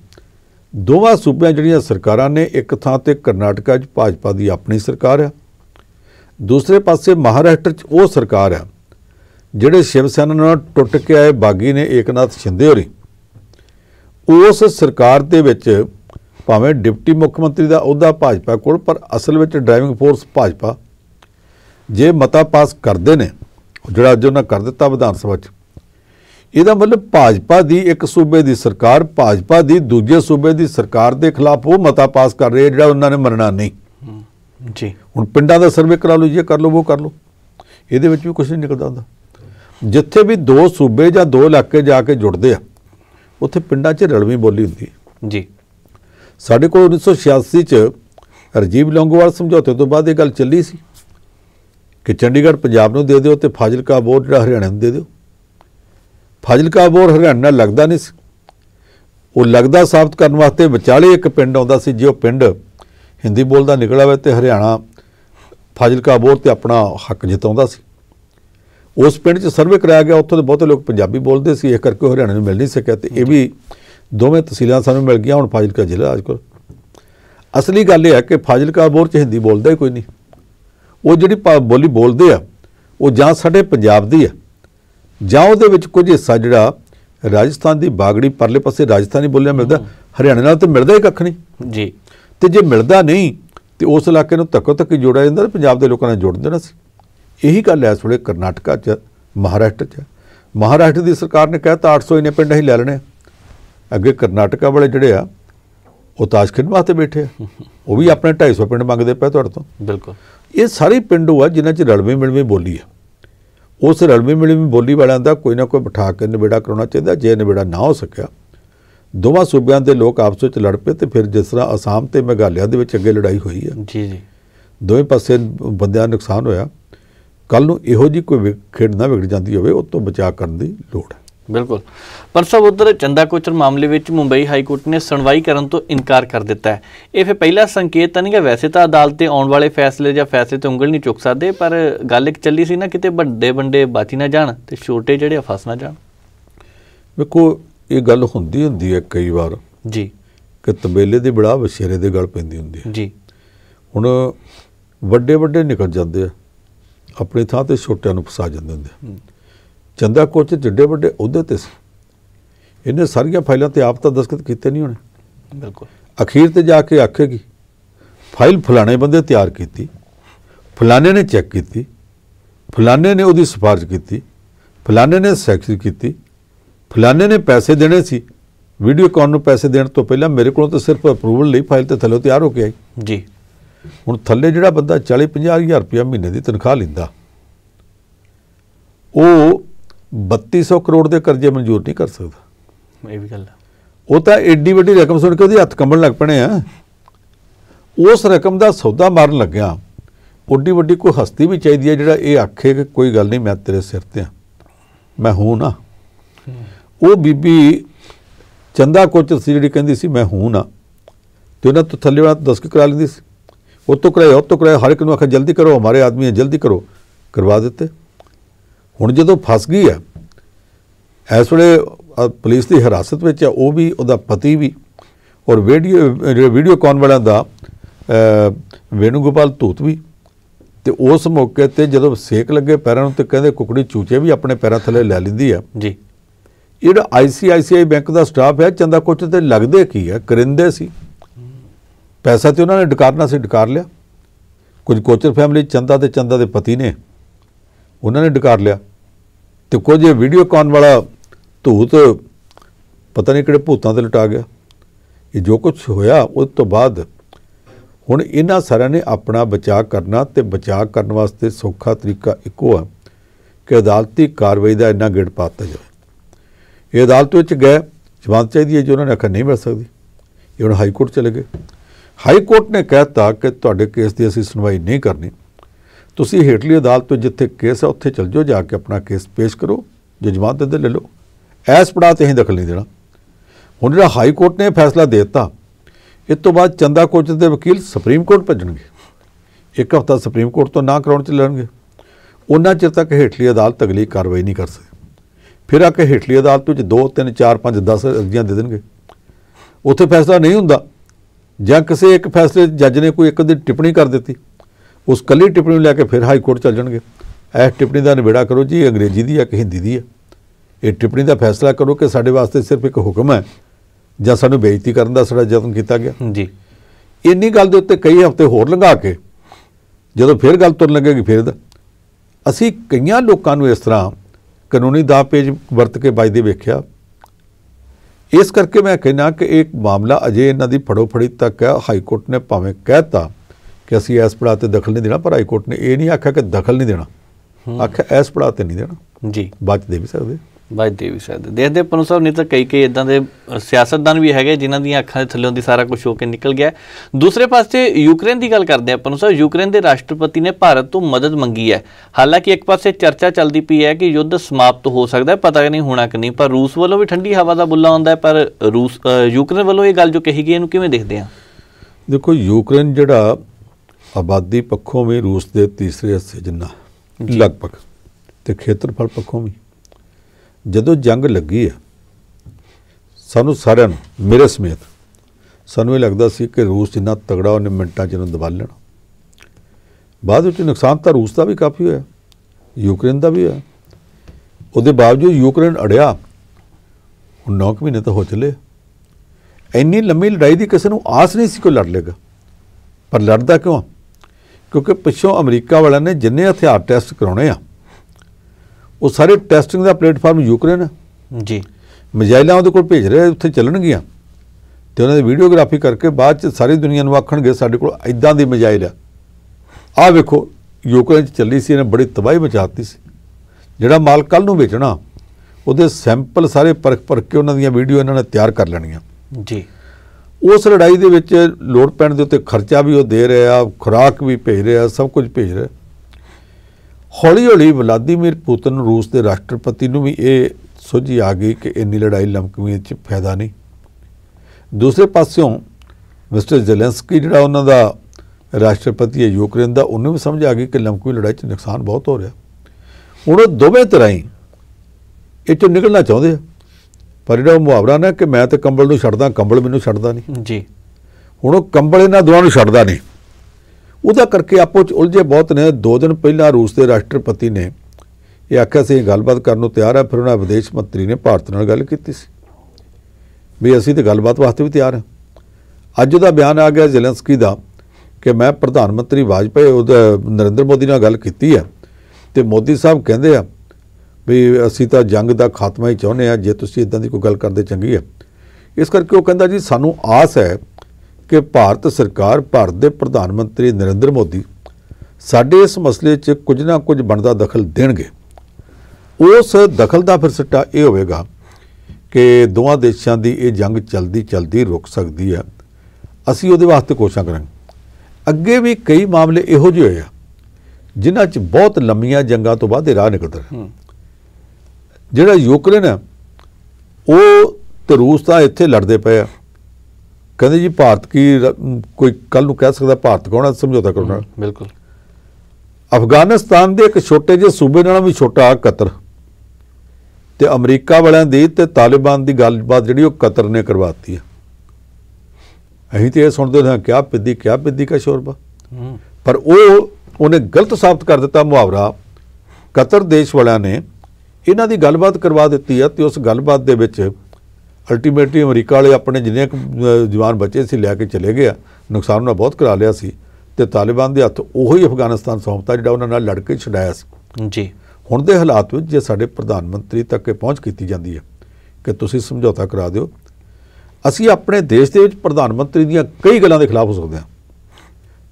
ਦੋਵਾਂ ਸੂਬਿਆਂ ਜਿਹੜੀਆਂ ਸਰਕਾਰਾਂ ਨੇ ਇੱਕ ਥਾਂ ਤੇ ਕਰਨਾਟਕਾ 'ਚ ਭਾਜਪਾ ਦੀ ਆਪਣੀ ਸਰਕਾਰ ਆ ਦੂਸਰੇ ਪਾਸੇ ਮਹਾਰਾਸ਼ਟਰ 'ਚ ਉਹ ਸਰਕਾਰ ਆ ਜਿਹੜੇ ਸ਼ਿਵ ਸੈਨਾ ਨਾਲ ਟੁੱਟ ਕੇ ਆਏ ਬਾਗੀ ਨੇ ਏਕਨਾਥ ਸ਼ਿੰਦੇ ਹੋਰੀ ਉਸ ਸਰਕਾਰ ਦੇ ਵਿੱਚ ਭਾਵੇਂ ਡਿਪਟੀ ਮੁੱਖ ਮੰਤਰੀ ਦਾ ਅਹੁਦਾ ਭਾਜਪਾ ਕੋਲ ਪਰ ਅਸਲ ਵਿੱਚ ਡਰਾਈਵਿੰਗ ਫੋਰਸ ਭਾਜਪਾ ਜੇ ਮਤਾ ਪਾਸ ਕਰਦੇ ਨੇ ਜਿਹੜਾ ਅੱਜ ਉਹਨਾਂ ਕਰ ਦਿੱਤਾ ਵਿਧਾਨ ਸਭਾ 'ਚ ਇਹਦਾ ਮਤਲਬ ਭਾਜਪਾ ਦੀ ਇੱਕ ਸੂਬੇ ਦੀ ਸਰਕਾਰ ਭਾਜਪਾ ਦੀ ਦੂਜੇ ਸੂਬੇ ਦੀ ਸਰਕਾਰ ਦੇ ਖਿਲਾਫ ਉਹ ਮਤਾ ਪਾਸ ਕਰ ਰਹੀ ਹੈ ਜਿਹੜਾ ਉਹਨਾਂ ਨੇ ਮਰਨਾ ਨਹੀਂ ਜੀ ਹੁਣ ਪਿੰਡਾਂ ਦਾ ਸਰਵੇ ਕਰਾ ਲਓ ਜੀ ਕਰ ਲਓ ਉਹ ਕਰ ਲਓ ਇਹਦੇ ਵਿੱਚ ਵੀ ਕੁਝ ਨਹੀਂ ਨਿਕਲਦਾ ਹੁੰਦਾ ਜਿੱਥੇ ਵੀ ਦੋ ਸੂਬੇ ਜਾਂ ਦੋ ਇਲਾਕੇ ਜਾ ਕੇ ਜੁੜਦੇ ਆ ਉੱਥੇ ਪਿੰਡਾਂ 'ਚ ਰਲਵੀਂ ਬੋਲੀ ਹੁੰਦੀ ਹੈ ਜੀ ਸਾਡੇ ਕੋਲ 1986 ਚ ਰਜੀਵ ਲੰਗੋਵਾਲ ਸਮਝੌਤੇ ਤੋਂ ਬਾਅਦ ਇਹ ਗੱਲ ਚੱਲੀ ਸੀ ਕਿ ਚੰਡੀਗੜ੍ਹ ਪੰਜਾਬ ਨੂੰ ਦੇ ਦਿਓ ਤੇ ਫਾਜ਼ਿਲਕਾ ਬੋਰਡ ਜਿਹੜਾ ਹਰਿਆਣਾ ਨੂੰ ਦੇ ਦਿਓ ਫਾਜ਼ਿਲਕਾ ਬੋਰਡ ਹਰਿਆਣਾ ਨਾਲ ਲੱਗਦਾ ਨਹੀਂ ਸੀ ਉਹ ਲੱਗਦਾ ਸਾਬਤ ਕਰਨ ਵਾਸਤੇ ਵਿਚਾਲੇ ਇੱਕ ਪਿੰਡ ਆਉਂਦਾ ਸੀ ਜਿਉ ਪਿੰਡ ਹਿੰਦੀ ਬੋਲਦਾ ਨਿਕਲਿਆ ਆਵੇ ਤੇ ਹਰਿਆਣਾ ਫਾਜ਼ਿਲਕਾ ਬੋਰਡ ਤੇ ਆਪਣਾ ਹੱਕ ਜਿਤਾਉਂਦਾ ਸੀ ਉਸ ਪਿੰਡ 'ਚ ਸਰਵੇ ਕਰਾਇਆ ਗਿਆ ਉੱਥੋਂ ਦੇ ਬਹੁਤੇ ਲੋਕ ਪੰਜਾਬੀ ਬੋਲਦੇ ਸੀ ਇਹ ਕਰਕੇ ਹਰਿਆਣਾ ਨੂੰ ਮਿਲ ਨਹੀਂ ਸਕਿਆ ਤੇ ਇਹ ਵੀ ਦੋਵੇਂ ਤਹਿਸੀਲਾਂ ਸਾਨੂੰ ਮਿਲ ਗਈਆਂ ਹੁਣ ਫਾਜ਼ਿਲਕਾ ਜ਼ਿਲ੍ਹਾ ਅੱਜਕੱਲ ਅਸਲੀ ਗੱਲ ਇਹ ਹੈ ਕਿ ਫਾਜ਼ਿਲਕਾ ਬੋਰ ਚ ਹਿੰਦੀ ਬੋਲਦਾ ਹੀ ਕੋਈ ਨਹੀਂ ਉਹ ਜਿਹੜੀ ਬੋਲੀ ਬੋਲਦੇ ਆ ਉਹ ਜਾਂ ਸਾਡੇ ਪੰਜਾਬ ਦੀ ਆ ਜਾਂ ਉਹਦੇ ਵਿੱਚ ਕੁਝ ਹਿੱਸਾ ਜਿਹੜਾ ਰਾਜਸਥਾਨ ਦੀ ਬਾਗੜੀ ਪਰਲੇ ਪਾਸੇ ਰਾਜਸਥਾਨੀ ਬੋਲਿਆ ਮਿਲਦਾ ਹਰਿਆਣੇ ਨਾਲ ਤੇ ਮਿਲਦਾ ਹੀ ਕੱਖ ਨਹੀਂ ਜੀ ਤੇ ਜੇ ਮਿਲਦਾ ਨਹੀਂ ਤੇ ਉਸ ਇਲਾਕੇ ਨੂੰ ਤੱਕੋ ਤੱਕ ਜੋੜਿਆ ਜਾਂਦਾ ਪੰਜਾਬ ਦੇ ਲੋਕਾਂ ਨਾਲ ਜੋੜ ਦੇਣਾ ਸੀ ਇਹੀ ਗੱਲ ਐ ਸੋਲੇ ਕਰਨਾਟਕਾ 'ਚ ਮਹਾਰਾਸ਼ਟਰ 'ਚ ਮਹਾਰਾਸ਼ਟਰ ਦੀ ਸਰਕਾਰ ਨੇ ਕਹਿਤਾ 800 ਇਨੇ ਪਿੰਡ ਹੀ ਲੈ ਲੈਣੇ ਅੱਗੇ ਕਰਨਾਟਕਾ ਵਾਲੇ ਜਿਹੜੇ ਆ ਉਹ ਤਾਸ਼ਖਿੰਦ ਵਾਸਤੇ ਬੈਠੇ ਆ ਉਹ ਵੀ ਆਪਣੇ 250 ਪਿੰਡ ਮੰਗਦੇ ਪਏ ਤੁਹਾਡੇ ਤੋਂ ਬਿਲਕੁਲ ਇਹ ਸਾਰੇ ਪਿੰਡ ਉਹ ਆ ਜਿਨ੍ਹਾਂ 'ਚ ਰਲਵੇਂ ਮਿਲਵੇਂ ਬੋਲੀ ਆ ਉਸ ਰਲਵੇਂ ਮਿਲਵੇਂ ਬੋਲੀ ਵਾਲਿਆਂ ਦਾ ਕੋਈ ਨਾ ਕੋਈ ਬਿਠਾ ਕੇ ਨਿਬੇੜਾ ਕਰਾਉਣਾ ਚਾਹੀਦਾ ਜੇ ਨਿਬੇੜਾ ਨਾ ਹੋ ਸਕਿਆ ਦੋਵਾਂ ਸੂਬਿਆਂ ਦੇ ਲੋਕ ਆਪਸ ਵਿੱਚ ਲੜ ਪਏ ਤੇ ਫਿਰ ਜਿਸ ਤਰ੍ਹਾਂ ਅਸਾਮ ਤੇ ਮੇਘਾਲਿਆ ਦੇ ਵਿੱਚ ਅੱਗੇ ਲੜਾਈ ਹੋਈ ਆ ਜੀ ਜੀ ਦੋਵੇਂ ਪਾਸੇ ਬੰਦਿਆਂ ਨੁਕਸਾਨ ਹੋਇਆ ਕੱਲ ਨੂੰ ਇਹੋ ਜੀ ਕੋਈ ਖੇਡ ਨਾ ਵਿਗੜ ਜਾਂਦੀ ਹੋਵੇ ਉਸ ਤੋਂ ਬਚਾਅ ਕਰਨ ਦੀ ਲੋੜ ਹੈ ਬਿਲਕੁਲ ਪਰ ਸਭ ਉਧਰ ਚੰਦਾ ਕੋਚਰ ਮਾਮਲੇ ਵਿੱਚ ਮੁੰਬਈ ਹਾਈ ਕੋਰਟ ਨੇ ਸੁਣਵਾਈ ਕਰਨ ਤੋਂ ਇਨਕਾਰ ਕਰ ਦਿੱਤਾ ਹੈ ਇਹ ਫਿਰ ਪਹਿਲਾ ਸੰਕੇਤ ਤਾਂ ਨਹੀਂ ਕਿ ਵੈਸੇ ਤਾਂ ਅਦਾਲਤ ਤੇ ਆਉਣ ਵਾਲੇ ਫੈਸਲੇ ਜਾਂ ਫੈਸਲੇ ਤੇ ਉਂਗਲ ਨਹੀਂ ਚੁੱਕ ਸਕਦੇ ਪਰ ਗੱਲ ਇੱਕ ਚੱਲੀ ਸੀ ਨਾ ਕਿਤੇ ਵੱਡੇ ਵੱਡੇ ਬਾਤੀ ਨਾ ਜਾਣ ਤੇ ਛੋਟੇ ਜਿਹੜੇ ਫਸ ਨਾ ਜਾਣ ਵੇਖੋ ਇਹ ਗੱਲ ਹੁੰਦੀ ਹੁੰਦੀ ਹੈ ਕਈ ਵਾਰ ਜੀ ਕਿ ਤਬੇਲੇ ਦੀ ਬੜਾ ਵਸ਼ੇਰੇ ਦੇ ਗੱਲ ਪੈਂਦੀ ਹੁੰਦੀ ਹੈ ਜੀ ਹੁਣ ਵੱਡੇ ਵੱਡੇ ਨਿਕਲ ਜਾਂਦੇ ਆ ਆਪਣੀ ਥਾਂ ਤੇ ਛੋਟਿਆਂ ਨੂੰ ਫਸਾ ਜਾਂਦੇ ਹੁੰਦੇ ਆ ਚੰਦਾ ਕੋਚ ਜਿੱਡੇ ਵੱਡੇ ਅਹੁਦੇ ਤੇ ਸੀ ਇਹਨੇ ਸਾਰੀਆਂ ਫਾਈਲਾਂ ਤੇ ਆਪ ਤਾਂ ਦਸਖਤ ਕੀਤੇ ਨਹੀਂ ਹੋਣੇ ਬਿਲਕੁਲ ਅਖੀਰ ਤੇ ਜਾ ਕੇ ਆਖੇਗੀ ਫਾਈਲ ਫਲਾਣੇ ਬੰਦੇ ਤਿਆਰ ਕੀਤੀ ਫਲਾਣੇ ਨੇ ਚੈੱਕ ਕੀਤੀ ਫਲਾਣੇ ਨੇ ਉਹਦੀ ਸਿਫਾਰਿਸ਼ ਕੀਤੀ ਫਲਾਣੇ ਨੇ ਸੈਕਸ਼ਨ ਕੀਤੀ ਫਲਾਣੇ ਨੇ ਪੈਸੇ ਦੇਣੇ ਸੀ ਵੀਡੀਓ ਵੀਡੀਓਕਾਨ ਨੂੰ ਪੈਸੇ ਦੇਣ ਤੋਂ ਪਹਿਲਾਂ ਮੇਰੇ ਕੋਲੋਂ ਤਾਂ ਸਿਰਫ ਅਪਰੂਵਲ ਲਈ ਫਾਈਲ ਤੇ ਥੱਲੇ ਤਿਆਰ ਹੋ ਕੇ ਆਈ ਜੀ ਹੁਣ ਥੱਲੇ ਜਿਹੜਾ ਬੰਦਾ 40 50 ਹਜ਼ਾਰ ਰੁਪਇਆ ਮਹੀਨੇ ਦੀ ਤਨਖਾਹ ਲਿੰਦਾ ਉਹ 3200 ਕਰੋੜ ਦੇ ਕਰਜ਼ੇ ਮਨਜ਼ੂਰ ਨਹੀਂ ਕਰ ਸਕਦਾ ਇਹ ਵੀ ਗੱਲ ਉਹ ਤਾਂ ਏਡੀ ਵੱਡੀ ਰਕਮ ਸੁਣ ਕੇ ਉਹਦੇ ਹੱਥ ਕੰਬਣ ਲੱਗ ਪਣੇ ਆ ਉਸ ਰਕਮ ਦਾ ਸੌਦਾ ਮਾਰਨ ਲੱਗਿਆ ਓਡੀ ਵੱਡੀ ਕੋਈ ਹਸਤੀ ਵੀ ਚਾਹੀਦੀ ਹੈ ਜਿਹੜਾ ਇਹ ਆਖੇ ਕਿ ਕੋਈ ਗੱਲ ਨਹੀਂ ਮੈਂ ਤੇਰੇ ਸਿਰ ਤੇ ਆ ਮੈਂ ਹੂੰ ਨਾ ਉਹ ਬੀਬੀ ਚੰਦਾ ਕੋਚਰ ਸੀ ਜਿਹੜੀ ਕਹਿੰਦੀ ਸੀ ਮੈਂ ਹੂੰ ਨਾ ਤੇ ਉਹਨਾਂ ਤੋਂ ਥੱਲੇ ਵਾਲਾ ਦਸਕ ਕਰਾ ਲੈਂਦੀ ਸੀ ਉਹ ਤੋਂ ਕਰਾਇਆ ਉਹ ਤੋਂ ਕਰਾਇਆ ਹਰ ਇੱਕ ਨੂੰ ਆਖਿਆ ਜਲਦੀ ਕਰੋ ਹਮਾਰੇ ਆਦਮੀ ਜਲਦੀ ਕਰੋ ਕਰਵਾ ਦਿੱਤੇ ਹੁਣ ਜਦੋਂ ਫਸ ਗਈ ਹੈ ਇਸ ਵੇਲੇ ਪੁਲਿਸ ਦੀ ਹਿਰਾਸਤ ਵਿੱਚ ਹੈ ਉਹ ਵੀ ਉਹਦਾ ਪਤੀ ਵੀ ਔਰ ਵੀਡੀਓ ਵੀਡੀਓ ਕੌਨ ਵਾਲਾ ਦਾ ਵੇਣੂ ਗੋਪਾਲ ਧੂਤ ਵੀ ਤੇ ਉਸ ਮੌਕੇ ਤੇ ਜਦੋਂ ਸੇਕ ਲੱਗੇ ਪੈਰਾਂ ਨੂੰ ਤੇ ਕਹਿੰਦੇ ਕੁਕੜੀ ਚੂਚੇ ਵੀ ਆਪਣੇ ਪੈਰਾਂ ਥੱਲੇ ਲੈ ਲਿੰਦੀ ਆ ਜੀ ਜਿਹੜਾ ਆਈਸੀਆਈਸੀਆਈ ਬੈਂਕ ਦਾ ਸਟਾਫ ਹੈ ਚੰਦਾ ਕੋਚ ਤੇ ਲੱਗਦੇ ਕੀ ਹੈ ਕਰਿੰਦੇ ਸੀ ਪੈਸਾ ਤੇ ਉਹਨਾਂ ਨੇ ਡਕਾਰਨਾ ਸੀ ਡਕਾਰ ਲਿਆ ਕੁਝ ਕੋਚਰ ਫੈਮਿਲੀ ਚੰਦਾ ਤੇ ਚੰਦਾ ਦੇ ਪਤੀ ਨੇ ਉਹਨਾਂ ਨੇ ਡਕਾਰ ਲਿਆ ਤੇ ਕੁਝ ਵੀਡੀਓ ਕਾਨ ਵਾਲਾ ਧੂਤ ਪਤਾ ਨਹੀਂ ਕਿਹੜੇ ਭੂਤਾਂ ਤੇ ਲਟਾ ਗਿਆ ਇਹ ਜੋ ਕੁਝ ਹੋਇਆ ਉਸ ਤੋਂ ਬਾਅਦ ਹੁਣ ਇਹਨਾਂ ਸਾਰਿਆਂ ਨੇ ਆਪਣਾ ਬਚਾਅ ਕਰਨਾ ਤੇ ਬਚਾਅ ਕਰਨ ਵਾਸਤੇ ਸੌਖਾ ਤਰੀਕਾ ਇੱਕੋ ਆ ਕਿ ਅਦਾਲਤੀ ਕਾਰਵਾਈ ਦਾ ਇਹਨਾਂ ਗੇੜ ਪਾਤਾ ਜਾਵੇ ਇਹ ਅਦਾਲਤ ਵਿੱਚ ਗਏ ਜਵਾਬ ਚਾਹੀਦੀ ਹੈ ਜੋ ਉਹਨਾਂ ਨੇ ਅਖਾ ਨਹੀਂ ਮਿਲ ਸਕਦੀ ਇਹ ਹੁਣ ਹਾਈ ਕੋਰਟ ਚਲੇ ਗਏ ਹਾਈ ਕੋਰਟ ਨੇ ਕਹਿਤਾ ਕਿ ਤੁਹਾਡੇ ਕੇਸ ਦੀ ਅਸੀਂ ਸੁਣਵਾਈ ਨਹੀਂ ਕਰਨੀ ਤੁਸੀਂ ਹੇਠਲੀ ਅਦਾਲਤ ਤੋਂ ਜਿੱਥੇ ਕੇਸ ਹੈ ਉੱਥੇ ਚਲ ਜਾਓ ਜਾ ਕੇ ਆਪਣਾ ਕੇਸ ਪੇਸ਼ ਕਰੋ ਜਮਾਨਤ ਦੇ ਲੈ ਲਓ ਐਸ ਪੜਾ ਤੇ ਹੀ ਦਖਲ ਨਹੀਂ ਦੇਣਾ ਹੁਣ ਜਿਹੜਾ ਹਾਈ ਕੋਰਟ ਨੇ ਫੈਸਲਾ ਦੇ ਦਿੱਤਾ ਇਸ ਤੋਂ ਬਾਅਦ ਚੰਦਾ ਕੋਚ ਦੇ ਵਕੀਲ ਸੁਪਰੀਮ ਕੋਰਟ ਭੱਜਣਗੇ ਇੱਕ ਹਫ਼ਤਾ ਸੁਪਰੀਮ ਕੋਰਟ ਤੋਂ ਨਾ ਕਰਾਉਣ ਚ ਲੜਨਗੇ ਉਹਨਾਂ ਚਿਰ ਤੱਕ ਹੇਠਲੀ ਅਦਾਲਤ ਅਗਲੀ ਕਾਰਵਾਈ ਨਹੀਂ ਕਰ ਸਕਦੀ ਫਿਰ ਆ ਕੇ ਹੇਠਲੀ ਅਦਾਲਤ ਵਿੱਚ 2 3 4 5 10 ਅਰਜ਼ੀਆਂ ਦੇ ਦੇਣਗੇ ਉੱਥੇ ਫੈਸਲਾ ਨਹੀਂ ਹੁੰਦਾ ਜਾਂ ਕਿਸੇ ਇੱਕ ਫੈਸਲੇ ਜੱਜ ਨੇ ਕੋਈ ਇੱਕ ਦੀ ਟਿੱਪਣੀ ਕਰ ਦਿੱਤੀ ਉਸ ਕੱਲੀ ਟਿੱਪਣੀ ਨੂੰ ਲੈ ਕੇ ਫਿਰ ਹਾਈ ਕੋਰਟ ਚੱਲ ਜਾਣਗੇ ਇਹ ਟਿੱਪਣੀ ਦਾ ਨਿਬੇੜਾ ਕਰੋ ਜੀ ਅੰਗਰੇਜ਼ੀ ਦੀ ਹੈ ਕਿ ਹਿੰਦੀ ਦੀ ਹੈ ਇਹ ਟਿੱਪਣੀ ਦਾ ਫੈਸਲਾ ਕਰੋ ਕਿ ਸਾਡੇ ਵਾਸਤੇ ਸਿਰਫ ਇੱਕ ਹੁਕਮ ਹੈ ਜਾਂ ਸਾਨੂੰ ਬੇਇੱਜ਼ਤੀ ਕਰਨ ਦਾ ਸਾਡਾ ਯਤਨ ਕੀਤਾ ਗਿਆ ਜੀ ਇੰਨੀ ਗੱਲ ਦੇ ਉੱਤੇ ਕਈ ਹਫ਼ਤੇ ਹੋਰ ਲੰਘਾ ਕੇ ਜਦੋਂ ਫਿਰ ਗੱਲ ਤੁਰਨ ਲੱਗੇਗੀ ਫਿਰ ਅਸੀਂ ਕਈਆਂ ਲੋਕਾਂ ਨੂੰ ਇਸ ਤਰ੍ਹਾਂ ਕਾਨੂੰਨੀ ਦਾ ਪੇਜ ਵਰਤ ਕੇ ਦੇ ਵੇਖਿਆ ਇਸ ਕਰਕੇ ਮੈਂ ਕਹਿੰਦਾ ਕਿ ਇੱਕ ਮਾਮਲਾ ਅਜੇ ਇਹਨਾਂ ਦੀ ਫੜੋ ਫੜੀ ਤੱਕ ਹੈ ਹਾਈ ਕੋਰਟ ਨੇ ਭਾਵੇਂ ਕਹਿਤਾ ਕਿ ਅਸੀਂ ਇਸ ਪੜਾਅ ਤੇ ਦਖਲ ਨਹੀਂ ਦੇਣਾ ਪਰ ਹਾਈ ਕੋਰਟ ਨੇ ਇਹ ਨਹੀਂ ਆਖਿਆ ਕਿ ਦਖਲ ਨਹੀਂ ਦੇਣਾ ਆਖਿਆ ਇਸ ਪੜਾਅ ਤੇ ਨਹੀਂ ਦੇਣਾ ਜੀ ਬਾਅਦ ਦੇ ਵੀ ਸਕਦੇ ਬਾਅਦ ਦੇ ਵੀ ਸਕਦੇ ਦੇਖਦੇ ਪਨੂ ਸਾਹਿਬ ਨਹੀਂ ਤਾਂ ਕਈ ਕਈ ਇਦਾਂ ਦੇ ਸਿਆਸਤਦਾਨ ਵੀ ਹੈਗੇ ਜਿਨ੍ਹਾਂ ਦੀਆਂ ਅੱਖਾਂ ਦੇ ਥੱਲੇੋਂ ਦੀ ਸਾਰਾ ਕੁਝ ਹੋ ਕੇ ਨਿਕਲ ਗਿਆ ਦੂਸਰੇ ਪਾਸੇ ਯੂਕਰੇਨ ਦੀ ਗੱਲ ਕਰਦੇ ਆ ਪਨੂ ਸਾਹਿਬ ਯੂਕਰੇਨ ਦੇ ਰਾਸ਼ਟਰਪਤੀ ਨੇ ਭਾਰਤ ਤੋਂ ਮਦਦ ਮੰਗੀ ਹੈ ਹਾਲਾਂਕਿ ਇੱਕ ਪਾਸੇ ਚਰਚਾ ਚੱਲਦੀ ਪਈ ਹੈ ਕਿ ਯੁੱਧ ਸਮਾਪਤ ਹੋ ਸਕਦਾ ਹੈ ਪਤਾ ਨਹੀਂ ਹੋਣਾ ਕਿ ਨਹੀਂ ਪਰ ਰੂਸ ਵੱਲੋਂ ਵੀ ਠੰਡੀ ਹਵਾ ਦਾ ਬੁੱਲਾ ਆਉਂਦਾ ਹੈ ਪਰ ਰੂਸ ਯੂਕਰੇਨ ਵੱਲੋਂ ਇਹ ਗੱਲ ਜੋ ਕਹੀ ਗਈ ਇਹਨੂੰ ਕਿਵੇਂ ਦੇਖਦੇ ਆ ਦੇਖੋ ਯੂਕਰੇਨ ਜਿਹੜਾ ਆਬਾਦੀ ਪੱਖੋਂ ਵੀ ਰੂਸ ਦੇ ਤੀਸਰੇ ਹਿੱਸੇ ਜਿੰਨਾ ਲਗਭਗ ਤੇ ਖੇਤਰਫਲ ਪੱਖੋਂ ਵੀ ਜਦੋਂ ਜੰਗ ਲੱਗੀ ਆ ਸਾਨੂੰ ਸਾਰਿਆਂ ਨੂੰ ਮੇਰੇ ਸਮੇਤ ਸਾਨੂੰ ਇਹ ਲੱਗਦਾ ਸੀ ਕਿ ਰੂਸ ਜਿੰਨਾ ਤਗੜਾ ਉਹਨੇ ਮਿੰਟਾਂ 'ਚ ਇਹਨੂੰ ਦਬਾ ਲੈਣਾ ਬਾਅਦ ਵਿੱਚ ਨੁਕਸਾਨ ਤਾਂ ਰੂਸ ਦਾ ਵੀ ਕਾਫੀ ਹੋਇਆ ਯੂਕਰੇਨ ਦਾ ਵੀ ਹੋਇਆ ਉਹਦੇ ਬਾਵਜੂਦ ਯੂਕਰੇਨ ਅੜਿਆ ਹੁਣ 9 ਮਹੀਨੇ ਤਾਂ ਹੋ ਚਲੇ ਐਨੀ ਲੰਮੀ ਲੜਾਈ ਦੀ ਕਿਸੇ ਨੂੰ ਆਸ ਨਹੀਂ ਸੀ ਕੋਈ ਲੜ ਲੇਗਾ ਪਰ ਲੜਦਾ ਕਿਉਂ ਕਿਉਂਕਿ ਪਿੱਛੋਂ ਅਮਰੀਕਾ ਵਾਲਿਆਂ ਨੇ ਜਿੰਨੇ ਹਥਿਆਰ ਟੈਸਟ ਕਰਾਉਣੇ ਆ ਉਹ ਸਾਰੇ ਟੈਸਟਿੰਗ ਦਾ ਪਲੇਟਫਾਰਮ ਯੂਕਰੇਨ ਹੈ ਜੀ ਮਜਾਇਲਾਂ ਉਹਦੇ ਕੋਲ ਭੇਜ ਰਹੇ ਉੱਥੇ ਚੱਲਣਗੀਆਂ ਤੇ ਉਹਨਾਂ ਦੀ ਵੀਡੀਓਗ੍ਰਾਫੀ ਕਰਕੇ ਬਾਅਦ ਚ ਸਾਰੀ ਦੁਨੀਆ ਨੂੰ ਆਖਣਗੇ ਸਾਡੇ ਕੋਲ ਐਦਾਂ ਦੀ ਮਜਾਇਲ ਆ ਆ ਵੇਖੋ ਯੂਕਰੇਨ ਚ ਚੱਲੀ ਸੀ ਇਹਨੇ ਬੜੀ ਤਬਾਹੀ ਮਚਾਤੀ ਸੀ ਜਿਹੜਾ ਮਾਲ ਕੱਲ ਨੂੰ ਵੇਚਣਾ ਉਹਦੇ ਸੈਂਪਲ ਸਾਰੇ ਪਰਖ ਪਰਖ ਕੇ ਉਹਨਾਂ ਦੀਆਂ ਵੀਡੀਓ ਇਹਨਾਂ ਨੇ ਤਿਆਰ ਕਰ ਲੈਣੀਆਂ ਜੀ ਉਸ ਲੜਾਈ ਦੇ ਵਿੱਚ ਲੋੜ ਪੈਣ ਦੇ ਉੱਤੇ ਖਰਚਾ ਵੀ ਉਹ ਦੇ ਰਿਹਾ ਖੁਰਾਕ ਵੀ ਭੇਜ ਰਿਹਾ ਸਭ ਕੁਝ ਭੇਜ ਰਿਹਾ ਹੌਲੀ-ਹੌਲੀ ਵਲਾਦੀਮੀਰ ਪੁਤਨ ਰੂਸ ਦੇ ਰਾਸ਼ਟਰਪਤੀ ਨੂੰ ਵੀ ਇਹ ਸੋਝੀ ਆ ਗਈ ਕਿ ਇੰਨੀ ਲੜਾਈ ਲੰਕਵੀਂ ਵਿੱਚ ਫਾਇਦਾ ਨਹੀਂ ਦੂਸਰੇ ਪਾਸਿਓਂ ਮਿਸਟਰ ਜ਼ੇਲੈਂਸਕੀ ਜਿਹੜਾ ਉਹਨਾਂ ਦਾ ਰਾਸ਼ਟਰਪਤੀ ਹੈ ਯੂਕਰੇਨ ਦਾ ਉਹਨੂੰ ਵੀ ਸਮਝ ਆ ਗਈ ਕਿ ਲੰਕਵੀਂ ਲੜਾਈ 'ਚ ਨੁਕਸਾਨ ਬਹੁਤ ਹੋ ਰਿਹਾ ਹੁਣ ਉਹ ਦੋਵੇਂ ਤਰ੍ਹਾਂ ਹੀ ਇਹ ਨਿਕਲਣਾ ਚਾਹੁੰਦੇ ਆ ਪਰ ਇਹਦਾ ਮੁਹਾਵਰਾ ਨਾ ਕਿ ਮੈਂ ਤੇ ਕੰਬਲ ਨੂੰ ਛੱਡਦਾ ਕੰਬਲ ਮੈਨੂੰ ਛੱਡਦਾ ਨਹੀਂ ਜੀ ਹੁਣ ਉਹ ਕੰਬਲ ਇਹਨਾਂ ਦੋਵਾਂ ਨੂੰ ਛੱਡਦਾ ਨਹੀਂ ਉਹਦਾ ਕਰਕੇ ਆਪੋ ਚ ਉਲਝੇ ਬਹੁਤ ਨੇ ਦੋ ਦਿਨ ਪਹਿਲਾਂ ਰੂਸ ਦੇ ਰਾਸ਼ਟਰਪਤੀ ਨੇ ਇਹ ਆਖਿਆ ਸੀ ਗੱਲਬਾਤ ਕਰਨ ਨੂੰ ਤਿਆਰ ਹੈ ਫਿਰ ਉਹਨਾਂ ਵਿਦੇਸ਼ ਮੰਤਰੀ ਨੇ ਭਾਰਤ ਨਾਲ ਗੱਲ ਕੀਤੀ ਸੀ ਵੀ ਅਸੀਂ ਤੇ ਗੱਲਬਾਤ ਵਾਸਤੇ ਵੀ ਤਿਆਰ ਹਾਂ ਅੱਜ ਉਹਦਾ ਬਿਆਨ ਆ ਗਿਆ ਜ਼ੈਲੈਂਸਕੀ ਦਾ ਕਿ ਮੈਂ ਪ੍ਰਧਾਨ ਮੰਤਰੀ ਵਾਜਪਾਈ ਉਹ ਨਰਿੰਦਰ ਮੋਦੀ ਨਾਲ ਗੱਲ ਕੀਤੀ ਹੈ ਤੇ ਮੋਦੀ ਸਾਹਿਬ ਕਹਿੰਦੇ ਆ ਵੀ ਅਸੀਂ ਤਾਂ ਜੰਗ ਦਾ ਖਾਤਮਾ ਹੀ ਚਾਹੁੰਦੇ ਆ ਜੇ ਤੁਸੀਂ ਇਦਾਂ ਦੀ ਕੋਈ ਗੱਲ ਕਰਦੇ ਚੰਗੀ ਆ ਇਸ ਕਰਕੇ ਉਹ ਕਹਿੰਦਾ ਜੀ ਸਾਨੂੰ ਆਸ ਹੈ ਕਿ ਭਾਰਤ ਸਰਕਾਰ ਭਾਰਤ ਦੇ ਪ੍ਰਧਾਨ ਮੰਤਰੀ ਨਰਿੰਦਰ ਮੋਦੀ ਸਾਡੇ ਇਸ ਮਸਲੇ 'ਚ ਕੁਝ ਨਾ ਕੁਝ ਬਣਦਾ ਦਖਲ ਦੇਣਗੇ ਉਸ ਦਖਲ ਦਾ ਫਿਰ ਸਿੱਟਾ ਇਹ ਹੋਵੇਗਾ ਕਿ ਦੋਹਾਂ ਦੇਸ਼ਾਂ ਦੀ ਇਹ ਜੰਗ ਚਲਦੀ ਚਲਦੀ ਰੁਕ ਸਕਦੀ ਹੈ ਅਸੀਂ ਉਹਦੇ ਵਾਸਤੇ ਕੋਸ਼ਿਸ਼ਾਂ ਕਰਾਂਗੇ ਅੱਗੇ ਵੀ ਕਈ ਮਾਮਲੇ ਇਹੋ ਜਿਹੇ ਹੋਏ ਆ ਜਿਨ੍ਹਾਂ 'ਚ ਬਹੁਤ ਲੰਮੀਆਂ ਜੰਗਾਂ ਤੋਂ ਬਾਅਦ ਇਹ ਰਾਹ ਨਿਕਲਦਾ ਜਿਹੜਾ ਯੂਕਰੇਨ ਹੈ ਉਹ ਤੇ ਰੂਸ ਤਾਂ ਇੱਥੇ ਲੜਦੇ ਪਏ ਆ ਕਹਿੰਦੇ ਜੀ ਭਾਰਤ ਕੀ ਕੋਈ ਕੱਲ ਨੂੰ ਕਹਿ ਸਕਦਾ ਭਾਰਤ ਹੈ ਸਮਝੌਤਾ ਕਰਨਾ ਬਿਲਕੁਲ ਅਫਗਾਨਿਸਤਾਨ ਦੇ ਇੱਕ ਛੋਟੇ ਜਿਹੇ ਸੂਬੇ ਨਾਲ ਵੀ ਛੋਟਾ ਕਤਰ ਤੇ ਅਮਰੀਕਾ ਵਾਲਿਆਂ ਦੀ ਤੇ ਤਾਲਿਬਾਨ ਦੀ ਗੱਲਬਾਤ ਜਿਹੜੀ ਉਹ ਕਤਰ ਨੇ ਕਰਵਾਤੀ ਹੈ ਅਸੀਂ ਤੇ ਇਹ ਸੁਣਦੇ ਹਾਂ ਕਿਆ ਪਿੱਦੀ ਕਿਆ ਪਿੱਦੀ ਕਾ ਸ਼ੋਰਬਾ ਪਰ ਉਹ ਉਹਨੇ ਗਲਤ ਸਾਬਤ ਕਰ ਦਿੱਤਾ ਮੁਹਾਵਰਾ ਕਤਰ ਦੇਸ਼ ਵਾਲਿਆਂ ਨੇ ਇਹਨਾਂ ਦੀ ਗੱਲਬਾਤ ਕਰਵਾ ਦਿੱਤੀ ਆ ਤੇ ਉਸ ਗੱਲਬਾਤ ਦੇ ਵਿੱਚ ਅਲਟੀਮੇਟਲੀ ਅਮਰੀਕਾ ਵਾਲੇ ਆਪਣੇ ਜਿੰਨੇ ਜਵਾਨ ਬੱਚੇ ਸੀ ਲੈ ਕੇ ਚਲੇ ਗਏ ਨੁਕਸਾਨ ਉਹਨਾਂ ਬਹੁਤ ਕਰਾ ਲਿਆ ਸੀ ਤੇ ਤਾਲਿਬਾਨ ਦੇ ਹੱਥ ਉਹੀ ਅਫਗਾਨਿਸਤਾਨ ਸੌਂਪਤਾ ਜਿਹੜਾ ਉਹਨਾਂ ਨਾਲ ਲੜ ਕੇ ਛਡਾਇਆ ਸੀ ਜੀ ਹੁਣ ਦੇ ਹਾਲਾਤ ਵਿੱਚ ਜੇ ਸਾਡੇ ਪ੍ਰਧਾਨ ਮੰਤਰੀ ਤੱਕ ਇਹ ਪਹੁੰਚ ਕੀਤੀ ਜਾਂਦੀ ਹੈ ਕਿ ਤੁਸੀਂ ਸਮਝੌਤਾ ਕਰਾ ਦਿਓ ਅਸੀਂ ਆਪਣੇ ਦੇਸ਼ ਦੇ ਵਿੱਚ ਪ੍ਰਧਾਨ ਮੰਤਰੀ ਦੀਆਂ ਕਈ ਗੱਲਾਂ ਦੇ ਖਿਲਾਫ ਹੋ ਸਕਦੇ ਹਾਂ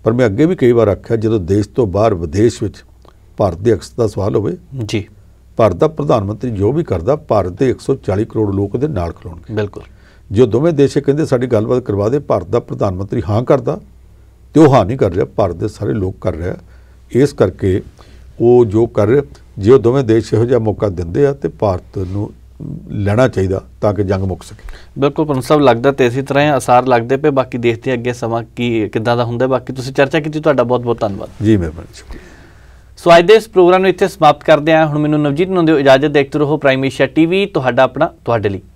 ਪਰ ਮੈਂ ਅੱਗੇ ਵੀ ਕਈ ਵਾਰ ਆਖਿਆ ਜਦੋਂ ਦੇਸ਼ ਤੋਂ ਬਾਹਰ ਵਿਦੇਸ਼ ਵਿੱਚ ਭਾਰਤ ਦੇ ਅਕਸ ਦਾ ਸਵਾਲ ਹੋਵੇ ਜੀ ਭਾਰਤ ਦਾ ਪ੍ਰਧਾਨ ਮੰਤਰੀ ਜੋ ਵੀ ਕਰਦਾ ਭਾਰਤ ਦੇ 140 ਕਰੋੜ ਲੋਕ ਦੇ ਨਾਲ ਖਲੋਣਗੇ ਬਿਲਕੁਲ ਜੋ ਦੋਵੇਂ ਦੇਸ਼ ਕਹਿੰਦੇ ਸਾਡੀ ਗੱਲਬਾਤ ਕਰਵਾ ਦੇ ਭਾਰਤ ਦਾ ਪ੍ਰਧਾਨ ਮੰਤਰੀ ਹਾਂ ਕਰਦਾ ਤੇ ਉਹ ਹਾਂ ਨਹੀਂ ਕਰ ਰਿਹਾ ਭਾਰਤ ਦੇ ਸਾਰੇ ਲੋਕ ਕਰ ਰਿਹਾ ਇਸ ਕਰਕੇ ਉਹ ਜੋ ਕਰ ਜੇ ਦੋਵੇਂ ਦੇਸ਼ ਇਹੋ ਜਿਹਾ ਮੌਕਾ ਦਿੰਦੇ ਆ ਤੇ ਭਾਰਤ ਨੂੰ ਲੈਣਾ ਚਾਹੀਦਾ ਤਾਂ ਕਿ ਜੰਗ ਮੁੱਕ ਸਕੇ ਬਿਲਕੁਲ ਪਰ ਸਭ ਲੱਗਦਾ ਤੇ ਇਸੇ ਤਰ੍ਹਾਂ ਹੀ ਅਸਾਰ ਲੱਗਦੇ ਪਏ ਬਾਕੀ ਦੇਖਦੇ ਅੱਗੇ ਸਮਾਂ ਕੀ ਕਿੱਦਾਂ ਦਾ ਹੁੰਦਾ ਬਾਕੀ ਤੁਸੀਂ ਚਰਚਾ ਕੀਤੀ ਤੁਹਾਡਾ ਬਹੁਤ ਬਹੁਤ ਧੰਨਵਾਦ ਜੀ ਮਿਹਰਬਾਨੀ ਸ਼ੁਕਰੀਆ ਸੋ ਅੱਜ ਦੇ ਇਸ ਪ੍ਰੋਗਰਾਮ ਨੂੰ ਇੱਥੇ ਸਮਾਪਤ ਕਰਦੇ ਹਾਂ ਹੁਣ ਮੈਨੂੰ ਨਵਜੀਤ ਨੂੰ ਦਿਓ ਇਜਾਜ਼ਤ ਦੇਖਦੇ ਰਹੋ ਪ੍ਰਾਈਮ ਏਸ਼ੀਆ ਟੀਵੀ ਤੁਹਾਡਾ ਆਪਣਾ ਤੁਹਾਡੇ ਲਈ